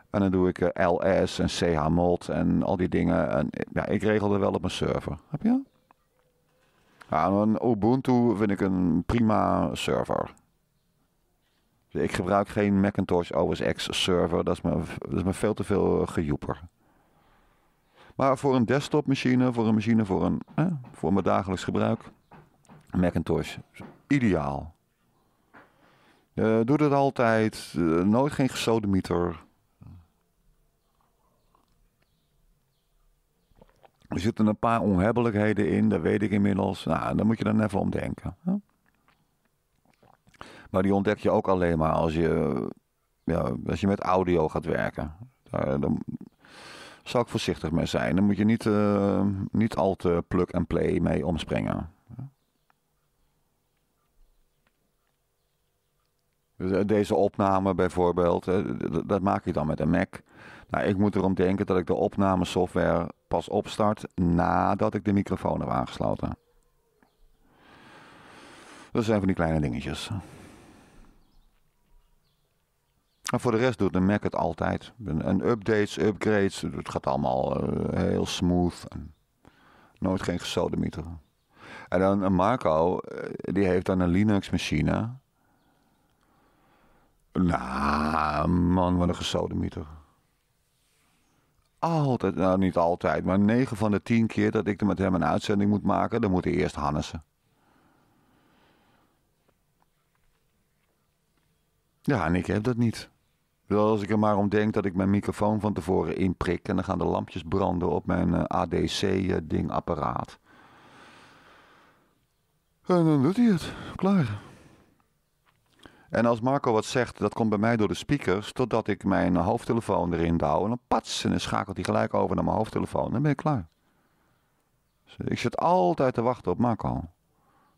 Speaker 1: En dan doe ik eh, LS en chmod en al die dingen. En ja, ik regelde wel op mijn server. Heb je? Ja, een Ubuntu vind ik een prima server. Ik gebruik geen Macintosh OS X server. Dat is me, dat is me veel te veel gejoeper. Maar voor een desktopmachine, voor een machine voor, een, eh, voor mijn dagelijks gebruik, Macintosh. Ideaal. Eh, doe dat altijd. Eh, nooit geen gesodemieter. Er zitten een paar onhebbelijkheden in, dat weet ik inmiddels. Nou, dan moet je dan even om denken. Maar die ontdek je ook alleen maar als je, ja, als je met audio gaat werken. Daar, zal zou ik voorzichtig mee zijn. Dan moet je niet, eh, niet al te plug and play mee omspringen. Dus, eh, deze opname bijvoorbeeld, eh, dat maak ik dan met een Mac. Nou, ik moet erom denken dat ik de opnamesoftware pas opstart nadat ik de microfoon heb aangesloten. Dat zijn van die kleine dingetjes. En voor de rest doet een Mac het altijd. En updates, upgrades, het gaat allemaal eh, heel smooth. nooit geen gesodemieter. En dan Marco, die heeft dan een Linux-machine. Nou, man, wat een gesodemieter. Altijd, nou niet altijd, maar 9 van de 10 keer dat ik er met hem een uitzending moet maken, dan moet hij eerst Hannessen. Ja, en ik heb dat niet. Wel, als ik er maar om denk dat ik mijn microfoon van tevoren inprik en dan gaan de lampjes branden op mijn eh, ADC-dingapparaat. Eh, en dan doet hij het. Klaar. En als Marco wat zegt, dat komt bij mij door de speakers, totdat ik mijn hoofdtelefoon erin douw. En dan pats, en dan schakelt hij gelijk over naar mijn hoofdtelefoon. Dan ben ik klaar. Dus ik zit altijd te wachten op Marco.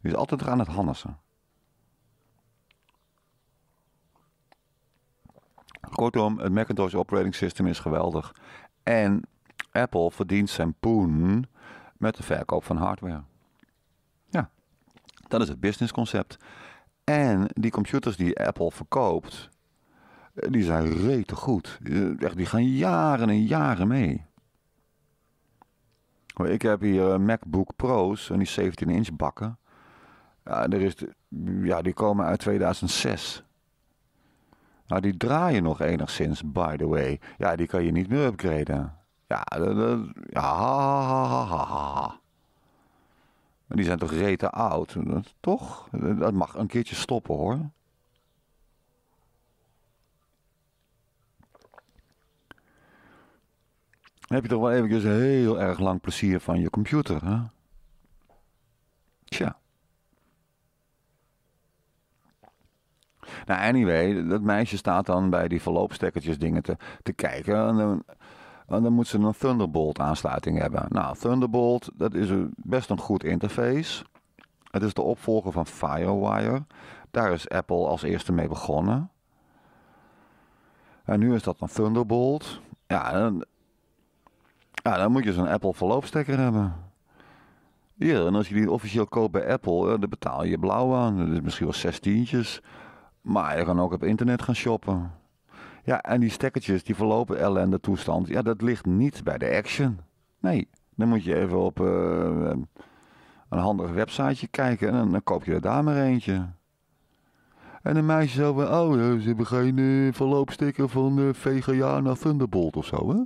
Speaker 1: Die is altijd aan het Hannesen. Kortom, het Macintosh operating system is geweldig. En Apple verdient zijn poen met de verkoop van hardware. Ja, dat is het businessconcept. En die computers die Apple verkoopt, eh, die zijn rete goed. Eh, echt, die gaan jaren en jaren mee. Ik heb hier eh, MacBook Pro's en die 17-inch bakken. Ja, er is, ja, die komen uit 2006. Nou, die draaien nog enigszins, by the way. Ja, die kan je niet meer upgraden. Ja, dat, dat, ja ha, ha, ha, ha, ha die zijn toch reten oud? Toch? Dat mag een keertje stoppen hoor. Dan heb je toch wel eventjes heel erg lang plezier van je computer, hè? Tja. Nou, anyway, dat meisje staat dan bij die verloopstekkertjes dingen te, te kijken. En dan en nou, dan moet ze een Thunderbolt aansluiting hebben. Nou, Thunderbolt, dat is best een goed interface. Het is de opvolger van Firewire. Daar is Apple als eerste mee begonnen. En nu is dat een Thunderbolt. Ja, dan, ja, dan moet je zo'n Apple verloopstekker hebben. Hier, en als je die officieel koopt bij Apple, dan betaal je blauw aan. Dat is misschien wel zestientjes. Maar je kan ook op internet gaan shoppen. Ja, en die stekkertjes, die verlopen ellende toestand. Ja, dat ligt niet bij de action. Nee, dan moet je even op eh, een handig websiteje kijken en dan, koop je er daar maar eentje. En een meisje zo van, oh, eh, ze hebben geen uh, verloopsticker van uh, VGA naar Thunderbolt of zo, hè?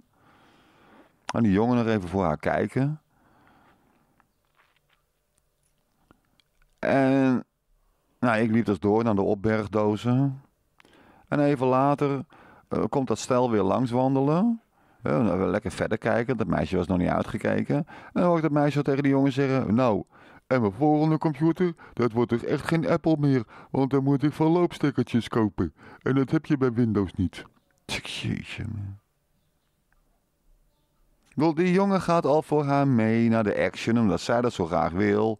Speaker 1: En die jongen nog even voor haar kijken. En nou, ik liep dus door naar de opbergdozen. En even later eh, komt dat stel weer langs wandelen. Eh, lekker verder kijken. Dat meisje was nog niet uitgekeken. En dan hoor dat meisje tegen die jongen zeggen: Nou, en mijn volgende computer, dat wordt dus echt geen Apple meer. Want dan moet ik verloopstekkertjes kopen. En dat heb je bij Windows niet. Jeetje, man. Wel, die jongen gaat al voor haar mee naar de action, omdat zij dat zo graag wil.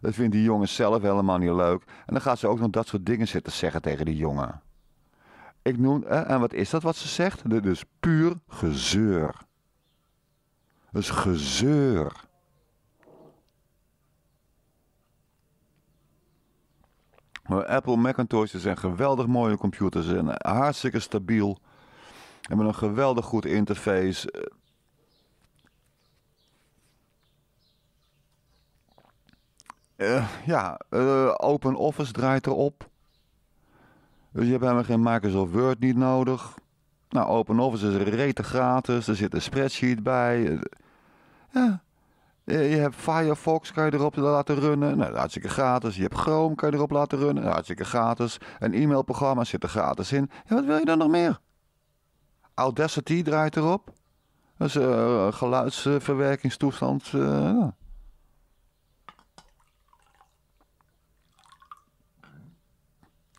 Speaker 1: Dat vindt die jongen zelf helemaal niet leuk. En dan gaat ze ook nog dat soort dingen zitten zeggen tegen die jongen. Ik noem, eh, en wat is dat wat ze zegt? Dit is dus puur gezeur. Dat is gezeur. Apple Macintosh zijn geweldig mooie computers en hartstikke stabiel. En met een geweldig goed interface. Eh, eh, ja, uh, Open Office draait erop. Dus je hebt helemaal geen Microsoft Word niet nodig. Nou, OpenOffice is rete gratis. Er zit een spreadsheet bij. Ja. Je hebt Firefox, kan je erop laten runnen. Nou, hartstikke gratis. Je hebt Chrome, kan je erop laten runnen. Nou, hartstikke gratis. Een e-mailprogramma zit er gratis in. Ja, wat wil je dan nog meer? Audacity draait erop. Dat is een eh, geluidsverwerkingstoestand. ja. Eh, nou.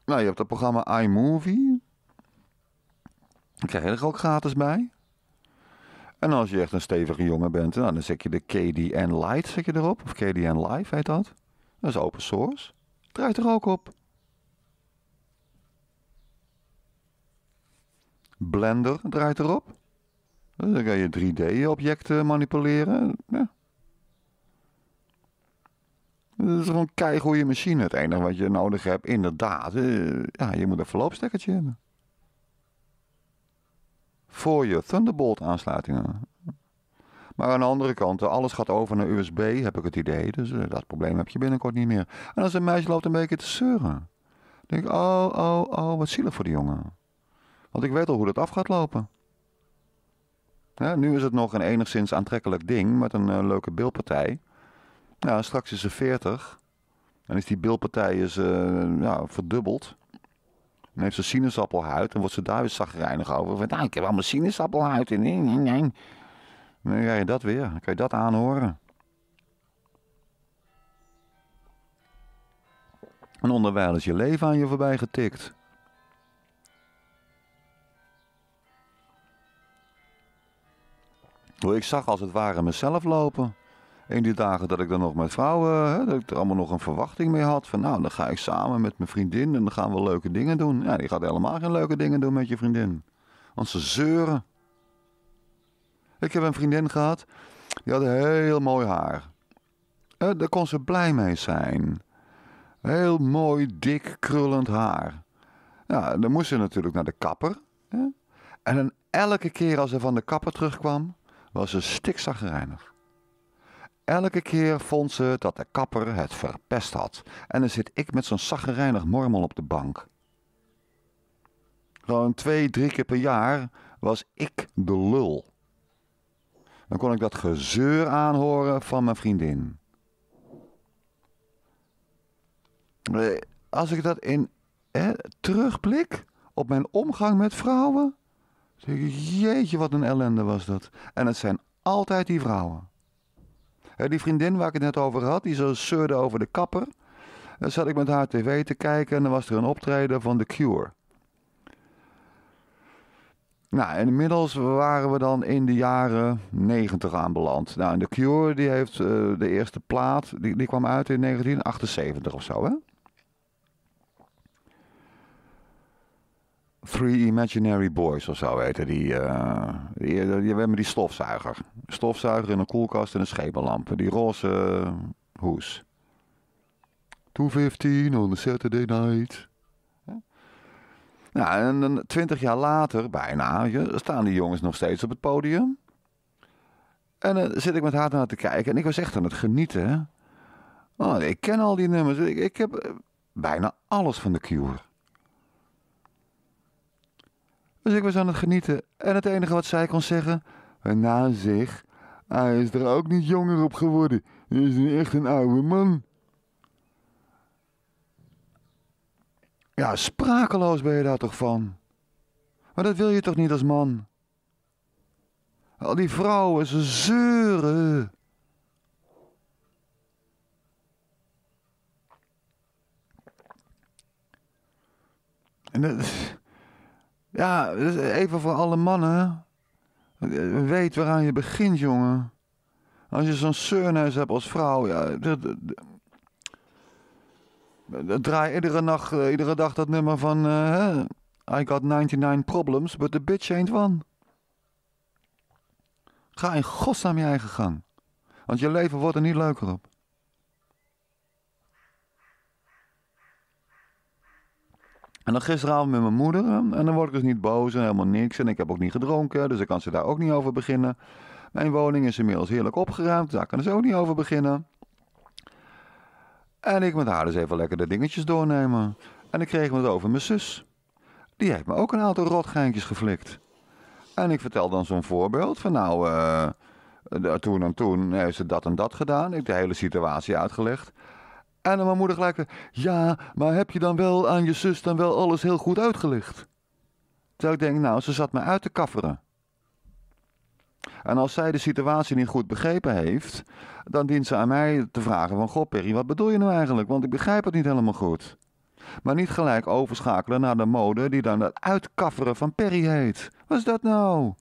Speaker 1: Nou, je hebt het programma iMovie. Daar krijg je er ook gratis bij. En als je echt een stevige jongen bent, nou, dan zet je de KDN Lite zet je erop. Of KDN Live heet dat. Dat is open source. Draait er ook op. Blender draait erop. Dus dan kan je 3D-objecten manipuleren. Ja. Dat is gewoon een goede machine. Het enige wat je nodig hebt, inderdaad. Eh, ja, je moet een verloopstekkertje hebben. Voor je Thunderbolt aansluitingen. Maar aan de andere kant, eh, alles gaat over naar USB, heb ik het idee. Dus eh, dat probleem heb je binnenkort niet meer. En als een meisje loopt een beetje te zeuren. denk ik, oh, oh, oh, wat zielig voor die jongen. Want ik weet al hoe dat af gaat lopen. Ja, nu is het nog een enigszins aantrekkelijk ding met een leuke beeldpartij. Nou, straks is ze 40. Dan is die bilpartij is, eh, ja, verdubbeld. Dan heeft ze sinaasappelhuid. en wordt ze daar weer zagrijnig over. Nou, ik heb allemaal sinaasappelhuid. En nee, nee, Dan je dat weer. Dan kan je dat aanhoren. En onderwijl is je leven aan je voorbij getikt. Ik zag als het ware mezelf lopen in die dagen dat ik dan nog met vrouwen, hè, dat ik er allemaal nog een verwachting mee had. Van nou, dan ga ik samen met mijn vriendin en dan gaan we leuke dingen doen. Ja, die gaat helemaal geen leuke dingen doen met je vriendin. Want ze zeuren. Ik heb een vriendin gehad, die had heel mooi haar. daar kon ze blij mee zijn. Heel mooi, dik, krullend haar. Ja, dan moest ze natuurlijk naar de kapper. Hè? En elke keer als ze van de kapper terugkwam, was ze stikzagrijnig. Elke keer vond ze dat de kapper het verpest had. En dan zit ik met zo'n zaggerijnig mormel op de bank. Gewoon twee, drie keer per jaar was ik de lul. Dan kon ik dat gezeur aanhoren van mijn vriendin. Als ik dat in hè, terugblik op mijn omgang met vrouwen. Jeetje, wat een ellende was dat. En het zijn altijd die vrouwen. Eh, die vriendin waar ik het net over had, die zo zeurde over de kapper. Dan zat ik met haar tv te kijken en dan was er een optreden van The Cure. Nou, en inmiddels waren we dan in de jaren 90 aanbeland. Nou, en The Cure die heeft eh, de eerste plaat, die, die kwam uit in 1978 of zo, hè? Three Imaginary Boys of zo heette die. Uh, die, die, die, stofzuiger. Stofzuiger in een koelkast en een schepenlamp. Die roze eh, hoes. 215 on a Saturday night. Nou, en twintig jaar later, bijna, staan die jongens nog steeds op het podium. En dan eh, zit ik met haar naar te kijken. En ik was echt aan het genieten. Oh, ik ken al die nummers. Ik, ik heb bijna alles van de Cure. Dus ik was aan het genieten. En het enige wat zij kon zeggen. na zich, hij is er ook niet jonger op geworden. Hij is nu echt een oude man. Ja, sprakeloos ben je daar toch van? Maar dat wil je toch niet als man? Al die vrouwen, ze zeuren. En dat... Ja, dus even voor alle mannen. Weet waaraan je begint, jongen. Als je zo'n surneus hebt als vrouw, ja... draai iedere, nacht, eh, iedere dag dat nummer van... Uh, I got 99 problems, but the bitch ain't one. Ga in godsnaam je eigen gang. Want je leven wordt er niet leuker op. En dan gisteravond met mijn moeder. Ehm, en dan word ik dus niet boos en helemaal niks. En ik heb ook niet gedronken, dus ik kan ze daar ook niet over beginnen. Mijn woning is inmiddels heerlijk opgeruimd, dus daar kan ze ook niet over beginnen. En ik met haar dus even lekker de dingetjes doornemen. En ik kreeg het over mijn zus. Die heeft me ook een aantal rotgeintjes geflikt. En ik vertel dan zo'n voorbeeld van nou, eh, toen en toen heeft ze dat en dat gedaan. Ik heb de hele situatie uitgelegd. En dan mijn moeder gelijk weer, ja, maar heb je dan wel aan je zus dan wel alles heel goed uitgelicht? Terwijl ik denk, nou, ze zat me uit te kafferen. En als zij de situatie niet goed begrepen heeft, dan dient ze aan mij te vragen van, god Perry, wat bedoel je nou eigenlijk? Want ik begrijp het niet helemaal goed. Maar niet gelijk overschakelen naar de mode die dan het uitkafferen van Perry heet. Wat is dat nou?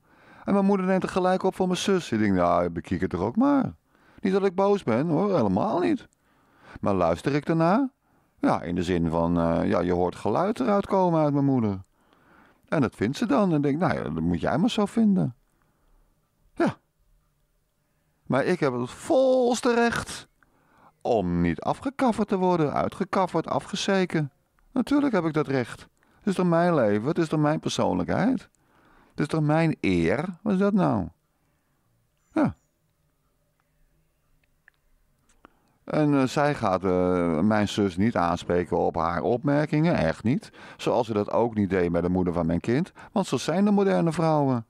Speaker 1: En mijn moeder neemt er gelijk op voor mijn zus. Ik denk, nou, bekijk het toch ook maar. Niet dat ik boos ben hoor, helemaal niet. Maar luister ik daarna? Ja, in de zin van, eh, ja, je hoort geluid eruit komen uit mijn moeder. En dat vindt ze dan. En denkt, nou ja, dat moet jij maar zo vinden. Ja. Maar ik heb het volste recht om niet afgekafferd te worden, uitgekafferd, afgezeken. Natuurlijk heb ik dat recht. Het is toch mijn leven, het is toch mijn persoonlijkheid. Het is toch mijn eer? Wat is dat nou? Ja. En eh, zij gaat eh, mijn zus niet aanspreken op haar opmerkingen, echt niet. Zoals ze dat ook niet deed met de moeder van mijn kind, want zo zijn de moderne vrouwen.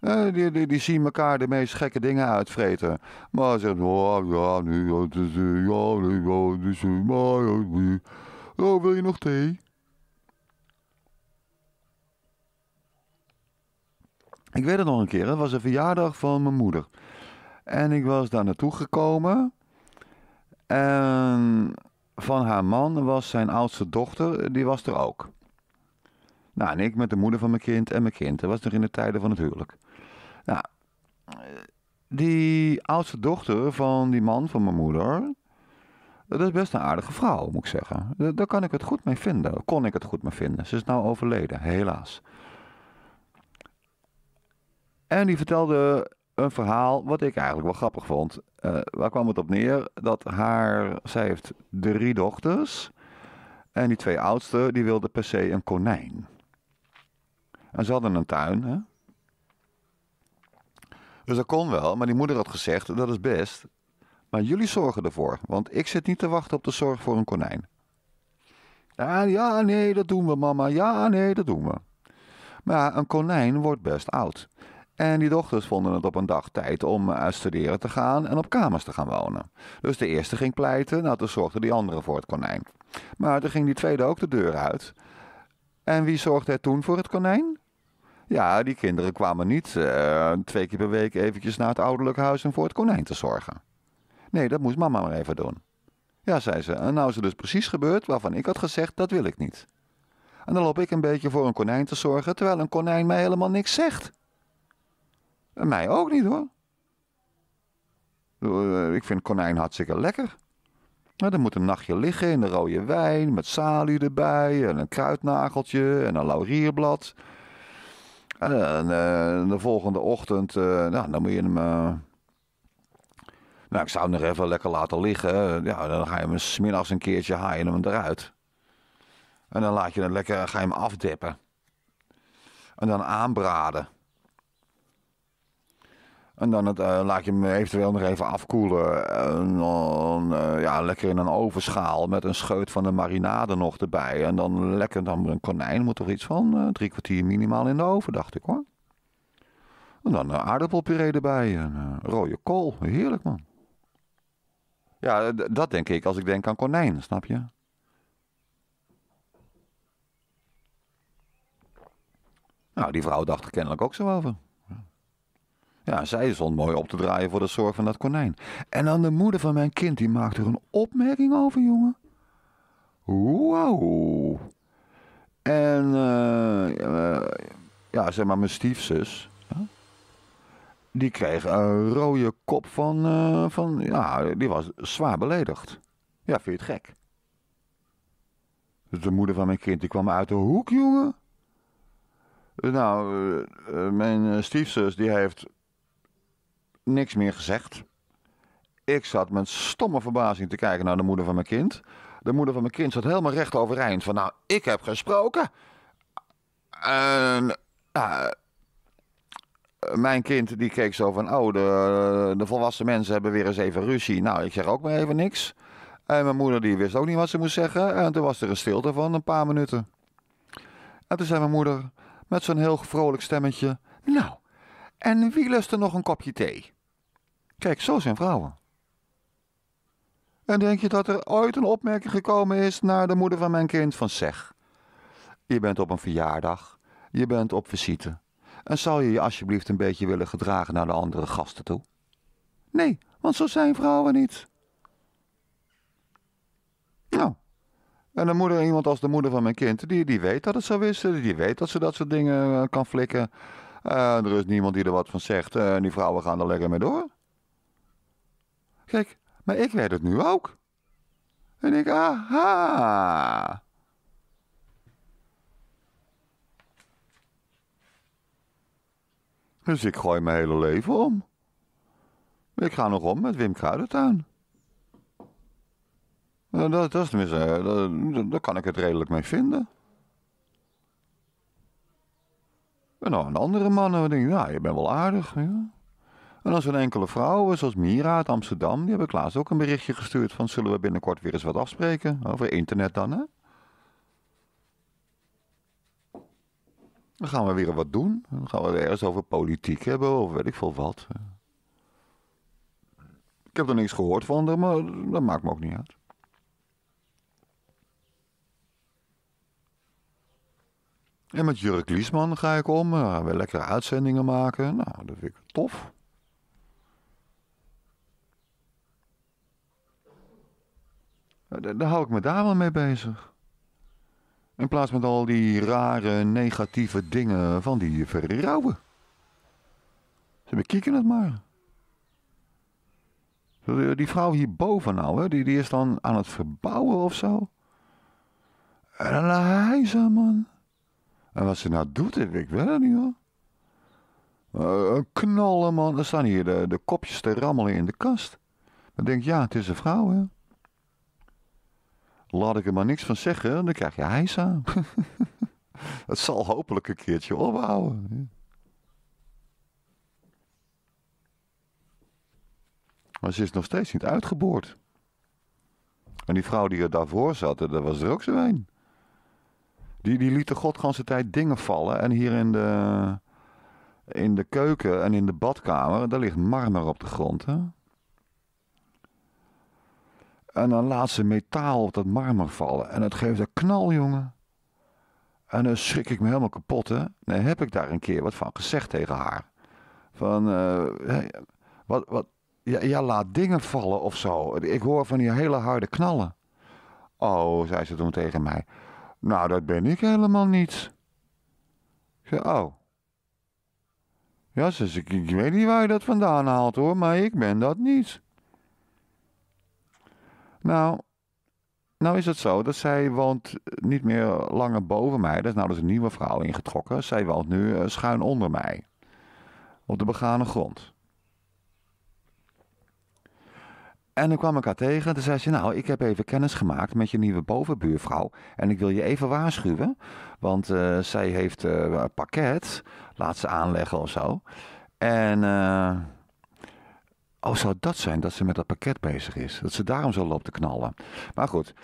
Speaker 1: Eh, die, die, die, zien elkaar de meest gekke dingen uitvreten. Maar ze zeggen, oh, ja, ja, ja, wil je nog thee? Ik weet het nog een keer, het was een verjaardag van mijn moeder. En ik was daar naartoe gekomen en van haar man was zijn oudste dochter, die was er ook. Nou, en ik met de moeder van mijn kind en mijn kind. Dat was nog in de tijden van het huwelijk. Nou, die oudste dochter van die man van mijn moeder. Dat is best een aardige vrouw, moet ik zeggen. Daar kan ik het goed mee vinden. Kon ik het goed mee vinden. Ze is nou overleden, helaas. En die vertelde een verhaal wat ik eigenlijk wel grappig vond. Eh, waar kwam het op neer? Dat haar, zij heeft drie dochters. En die twee oudste, die wilden per se een konijn. En ze hadden een tuin, hè? Dus dat kon wel, maar die moeder had gezegd, dat is best. Maar jullie zorgen ervoor, want ik zit niet te wachten op de zorg voor een konijn. Ja, ja, nee, dat doen we, mama. Ja, nee, dat doen we. Maar een konijn wordt best oud. En die dochters vonden het op een dag tijd om uit eh, studeren te gaan en op kamers te gaan wonen. Dus de eerste ging pleiten, nou toen zorgde die andere voor het konijn. Maar toen ging die tweede ook de deur uit. En wie zorgde er toen voor het konijn? Ja, die kinderen kwamen niet eh, twee keer per week eventjes naar het ouderlijk huis om voor het konijn te zorgen. Nee, dat moest mama maar even doen. Ja, zei ze, en nou is er dus precies gebeurd waarvan ik had gezegd, dat wil ik niet. En dan loop ik een beetje voor een konijn te zorgen, terwijl een konijn mij helemaal niks zegt. Eh, mij ook niet hoor. Eh, ik vind konijn hartstikke lekker. Nou, dan moet een nachtje liggen in de rode wijn, met salie erbij, en een kruidnageltje en een laurierblad. En eh, de volgende ochtend, nou, dan moet je hem. nou, ik zou hem nog even lekker laten liggen. Ja, dan ga je hem smiddags een keertje haaien hem eruit. En dan laat je hem lekker, ga je hem afdippen En dan aanbraden. En dan het, eh, laat je hem eventueel nog even afkoelen. Eh, en dan eh, ja, lekker in een ovenschaal met een scheut van de marinade nog erbij. En dan lekker dan een konijn moet toch iets van. Uh, drie kwartier minimaal in de oven, dacht ik hoor. En dan aardappelpuree erbij. En rode kool. Heerlijk man. Ja, dat denk ik als ik denk aan konijn, snap je? Nou, die vrouw dacht er kennelijk ook zo over. Ja, zij stond mooi op te draaien voor de zorg van dat konijn. En dan de moeder van mijn kind, die maakte er een opmerking over, jongen. Wow. En, eh, eh, ja, zeg maar, mijn stiefzus. Die kreeg een rode kop van, eh, van, ja, die was zwaar beledigd. Ja, vind je het gek? Dus de moeder van mijn kind, die kwam uit de hoek, jongen. Nou, mijn stiefzus, die heeft niks meer gezegd. Ik zat met stomme verbazing te kijken naar de moeder van mijn kind. De moeder van mijn kind zat helemaal recht overeind. Van nou, ik heb gesproken. En eh, mijn kind die keek zo van... Oh, de, de volwassen mensen hebben weer eens even ruzie. Nou, ik zeg ook maar even niks. En mijn moeder die wist ook niet wat ze moest zeggen. En toen was er een stilte van een paar minuten. En toen zei mijn moeder met zo'n heel vrolijk stemmetje... Nou, en wie lust er nog een kopje thee? Kijk, zo zijn vrouwen. En denk je dat er ooit een opmerking gekomen is naar de moeder van mijn kind van zeg? Je bent op een verjaardag, je bent op visite. En zou je je alsjeblieft een beetje willen gedragen naar de andere gasten toe? Nee, want zo zijn vrouwen niet. Nou, en de moeder, iemand als de moeder van mijn kind, die, die weet dat het zo is, die weet dat ze dat soort dingen eh, kan flikken. Eh, er is niemand die er wat van zegt eh, en die vrouwen gaan er lekker mee door. Kijk, maar ik weet het nu ook. En ik, aha. Dus ik gooi mijn hele leven om. Ik ga nog om met Wim Kruidentuin. Dat, dat, dat is tenminste, eh, dat, daar kan ik het redelijk mee vinden. En dan een andere mannen. dan denk ik, nou, je bent wel aardig. Ja. En dan zijn enkele vrouwen, zoals Mira uit Amsterdam, die hebben laatst ook een berichtje gestuurd van zullen we binnenkort weer eens wat afspreken? Over internet dan, hè? Dan gaan we weer wat doen. Dan gaan we het ergens over politiek hebben of weet ik veel wat. Ik heb er niks gehoord van, maar dat maakt me ook niet uit. En met Jurk Liesman ga ik om. We eh, gaan weer lekkere uitzendingen maken. Nou, dat vind ik tof. Nou, daar, hou ik me daar wel mee bezig. In plaats van al die rare negatieve dingen van die vrouwen. Ze bekijken het maar. Die vrouw hierboven nou, hè, die, die is dan aan het verbouwen of zo. En dan hij man. En wat ze nou doet, ik weet het niet hoor. Uh, knallen, man. Er staan hier de, de kopjes te rammelen in de kast. Dan denk je, ja, het is een vrouw, hè laat ik er maar niks van zeggen, dan krijg je ijs het zal hopelijk een keertje ophouden. Maar ze is nog steeds niet uitgeboord. En die vrouw die er daarvoor zat, dat was er ook zo een. Die, die liet de godganse tijd dingen vallen. En hier in de, in de keuken en in de badkamer, daar ligt marmer op de grond. Hè? En dan laat ze metaal op dat marmer vallen. En het geeft een knal, jongen. En dan schrik ik me helemaal kapot, hè. Dan heb ik daar een keer wat van gezegd tegen haar. Van, eh, wat, wat, ja, ja, laat dingen vallen of zo. Ik hoor van die hele harde knallen. Oh, zei ze toen tegen mij. Nou, dat ben ik helemaal niet. Ik zei, oh. Ja, ze, ik, ik weet niet waar je dat vandaan haalt hoor, maar ik ben dat niet. Nou, nou is het zo dat zij woont niet meer langer boven mij. Dat is nou dus een nieuwe vrouw ingetrokken. Zij woont nu eh, schuin onder mij. Op de begane grond. En dan kwam ik haar tegen. Toen zei ze, nou, ik heb even kennis gemaakt met je nieuwe bovenbuurvrouw. En ik wil je even waarschuwen. Want eh, zij heeft eh, een pakket. Laat ze aanleggen of zo. En... Oh, zou dat zijn dat ze met dat pakket bezig is? Dat ze daarom zo loopt te knallen. Maar goed,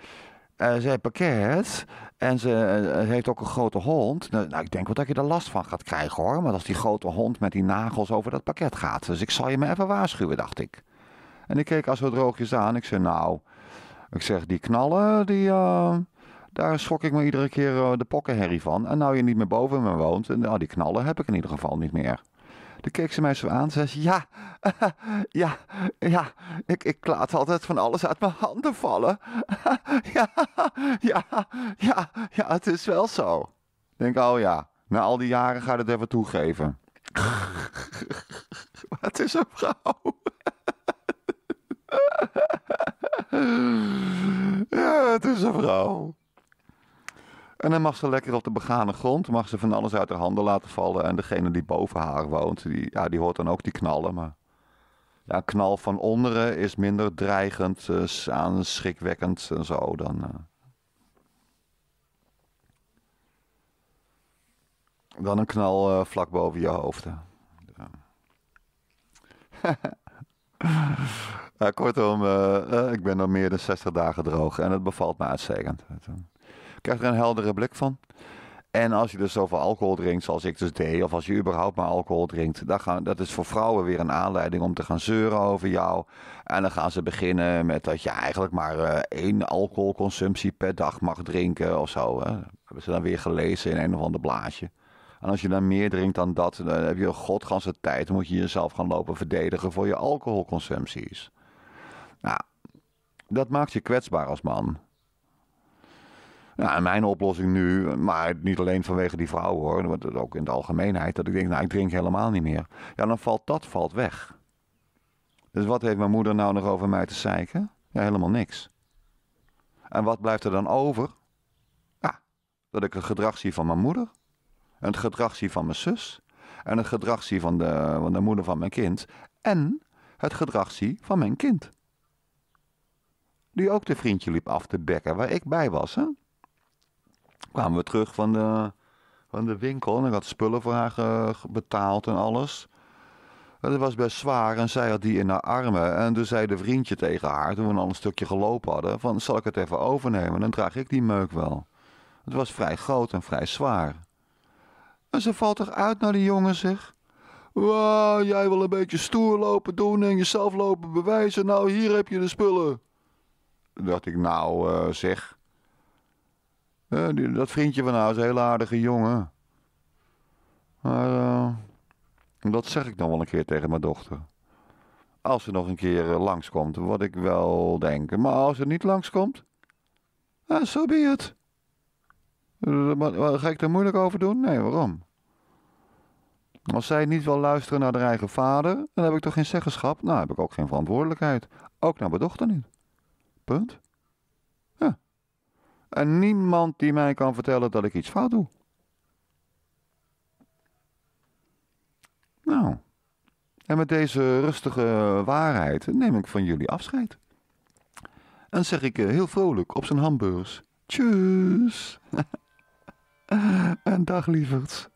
Speaker 1: eh, ze heeft pakket en ze eh, heeft ook een grote hond. Nou, nou, ik denk wel dat je er last van gaat krijgen hoor. Maar als die grote hond met die nagels over dat pakket gaat. Dus ik zal je me even waarschuwen, dacht ik. En ik keek als we droogjes aan. Ik zei, nou, ik zeg, die knallen, die, eh, daar schrok ik me iedere keer de pokkenherrie van. En nou je niet meer boven me woont, en, nou, die knallen heb ik in ieder geval niet meer. Dan keek ze mij zo aan. Ze zei, ja, ja, ja, ik, ik laat altijd van alles uit mijn handen vallen. ja, ja, ja, ja, het is wel zo. Ik denk, oh ja, na al die jaren ga ik het even toegeven. maar het is een vrouw. ja, het is een vrouw. En dan mag ze lekker op de begane grond, mag ze van alles uit haar handen laten vallen. En degene die boven haar woont, die, ja, die hoort dan ook die knallen. Maar ja, een knal van onderen is minder dreigend, dus aanschrikwekkend en zo dan. Eh, dan een knal eh, vlak boven je hoofd. kortom, ik ben al meer dan 60 dagen droog en het bevalt me uitstekend. Krijg er een heldere blik van. En als je dus zoveel alcohol drinkt, zoals ik dus deed, of als je überhaupt maar alcohol drinkt, dan gaan, dat is voor vrouwen weer een aanleiding om te gaan zeuren over jou. En dan gaan ze beginnen met dat je eigenlijk maar eh, één alcoholconsumptie per dag mag drinken of zo. Hè. hebben ze dan weer gelezen in een of ander blaadje. En als je dan meer drinkt dan dat, dan heb je een godganse tijd. moet je jezelf gaan lopen verdedigen voor je alcoholconsumpties. Nou, dat maakt je kwetsbaar als man. Nou, mijn oplossing nu, maar niet alleen vanwege die vrouwen hoor, maar ook in de algemeenheid, dat ik denk, nou ik drink helemaal niet meer. Ja, dan valt dat valt weg. Dus wat heeft mijn moeder nou nog over mij te zeiken? Ja, helemaal niks. En wat blijft er dan over? Ja, dat ik het gedrag zie van mijn moeder. En het gedrag zie van mijn zus. En het gedrag zie van de, van de moeder van mijn kind. En het gedrag zie van mijn kind. Die ook de vriendje liep af te bekken waar ik bij was, hè? kwamen we terug van de, van de winkel en ik had spullen voor haar betaald en alles. En was best zwaar en zij had die in haar armen. En toen zei de vriendje tegen haar, toen we al een stukje gelopen hadden, van zal ik het even overnemen, dan draag ik die meuk wel. Het was vrij groot en vrij zwaar. En ze valt toch uit naar die jongen, zeg? Wauw, jij wil een beetje stoer lopen doen en jezelf lopen bewijzen. Nou, hier heb je de spullen. Dacht ik, nou eh, zeg, eh, die, dat vriendje van haar is een hele aardige jongen. Maar eh, dat zeg ik dan wel een keer tegen mijn dochter. Als ze nog een keer eh, langskomt, wat ik wel denk. Maar als ze niet langskomt, zo be het. ga ik er moeilijk over doen? Nee, waarom? Als zij niet wil luisteren naar haar eigen vader, dan heb ik toch geen zeggenschap? Nou, heb ik ook geen verantwoordelijkheid. Ook naar mijn dochter niet. Punt. En niemand die mij kan vertellen dat ik iets fout doe. Nou, en met deze rustige waarheid neem ik van jullie afscheid. En zeg ik eh, heel vrolijk op zijn hamburgers. Tjus! en dag lieverds.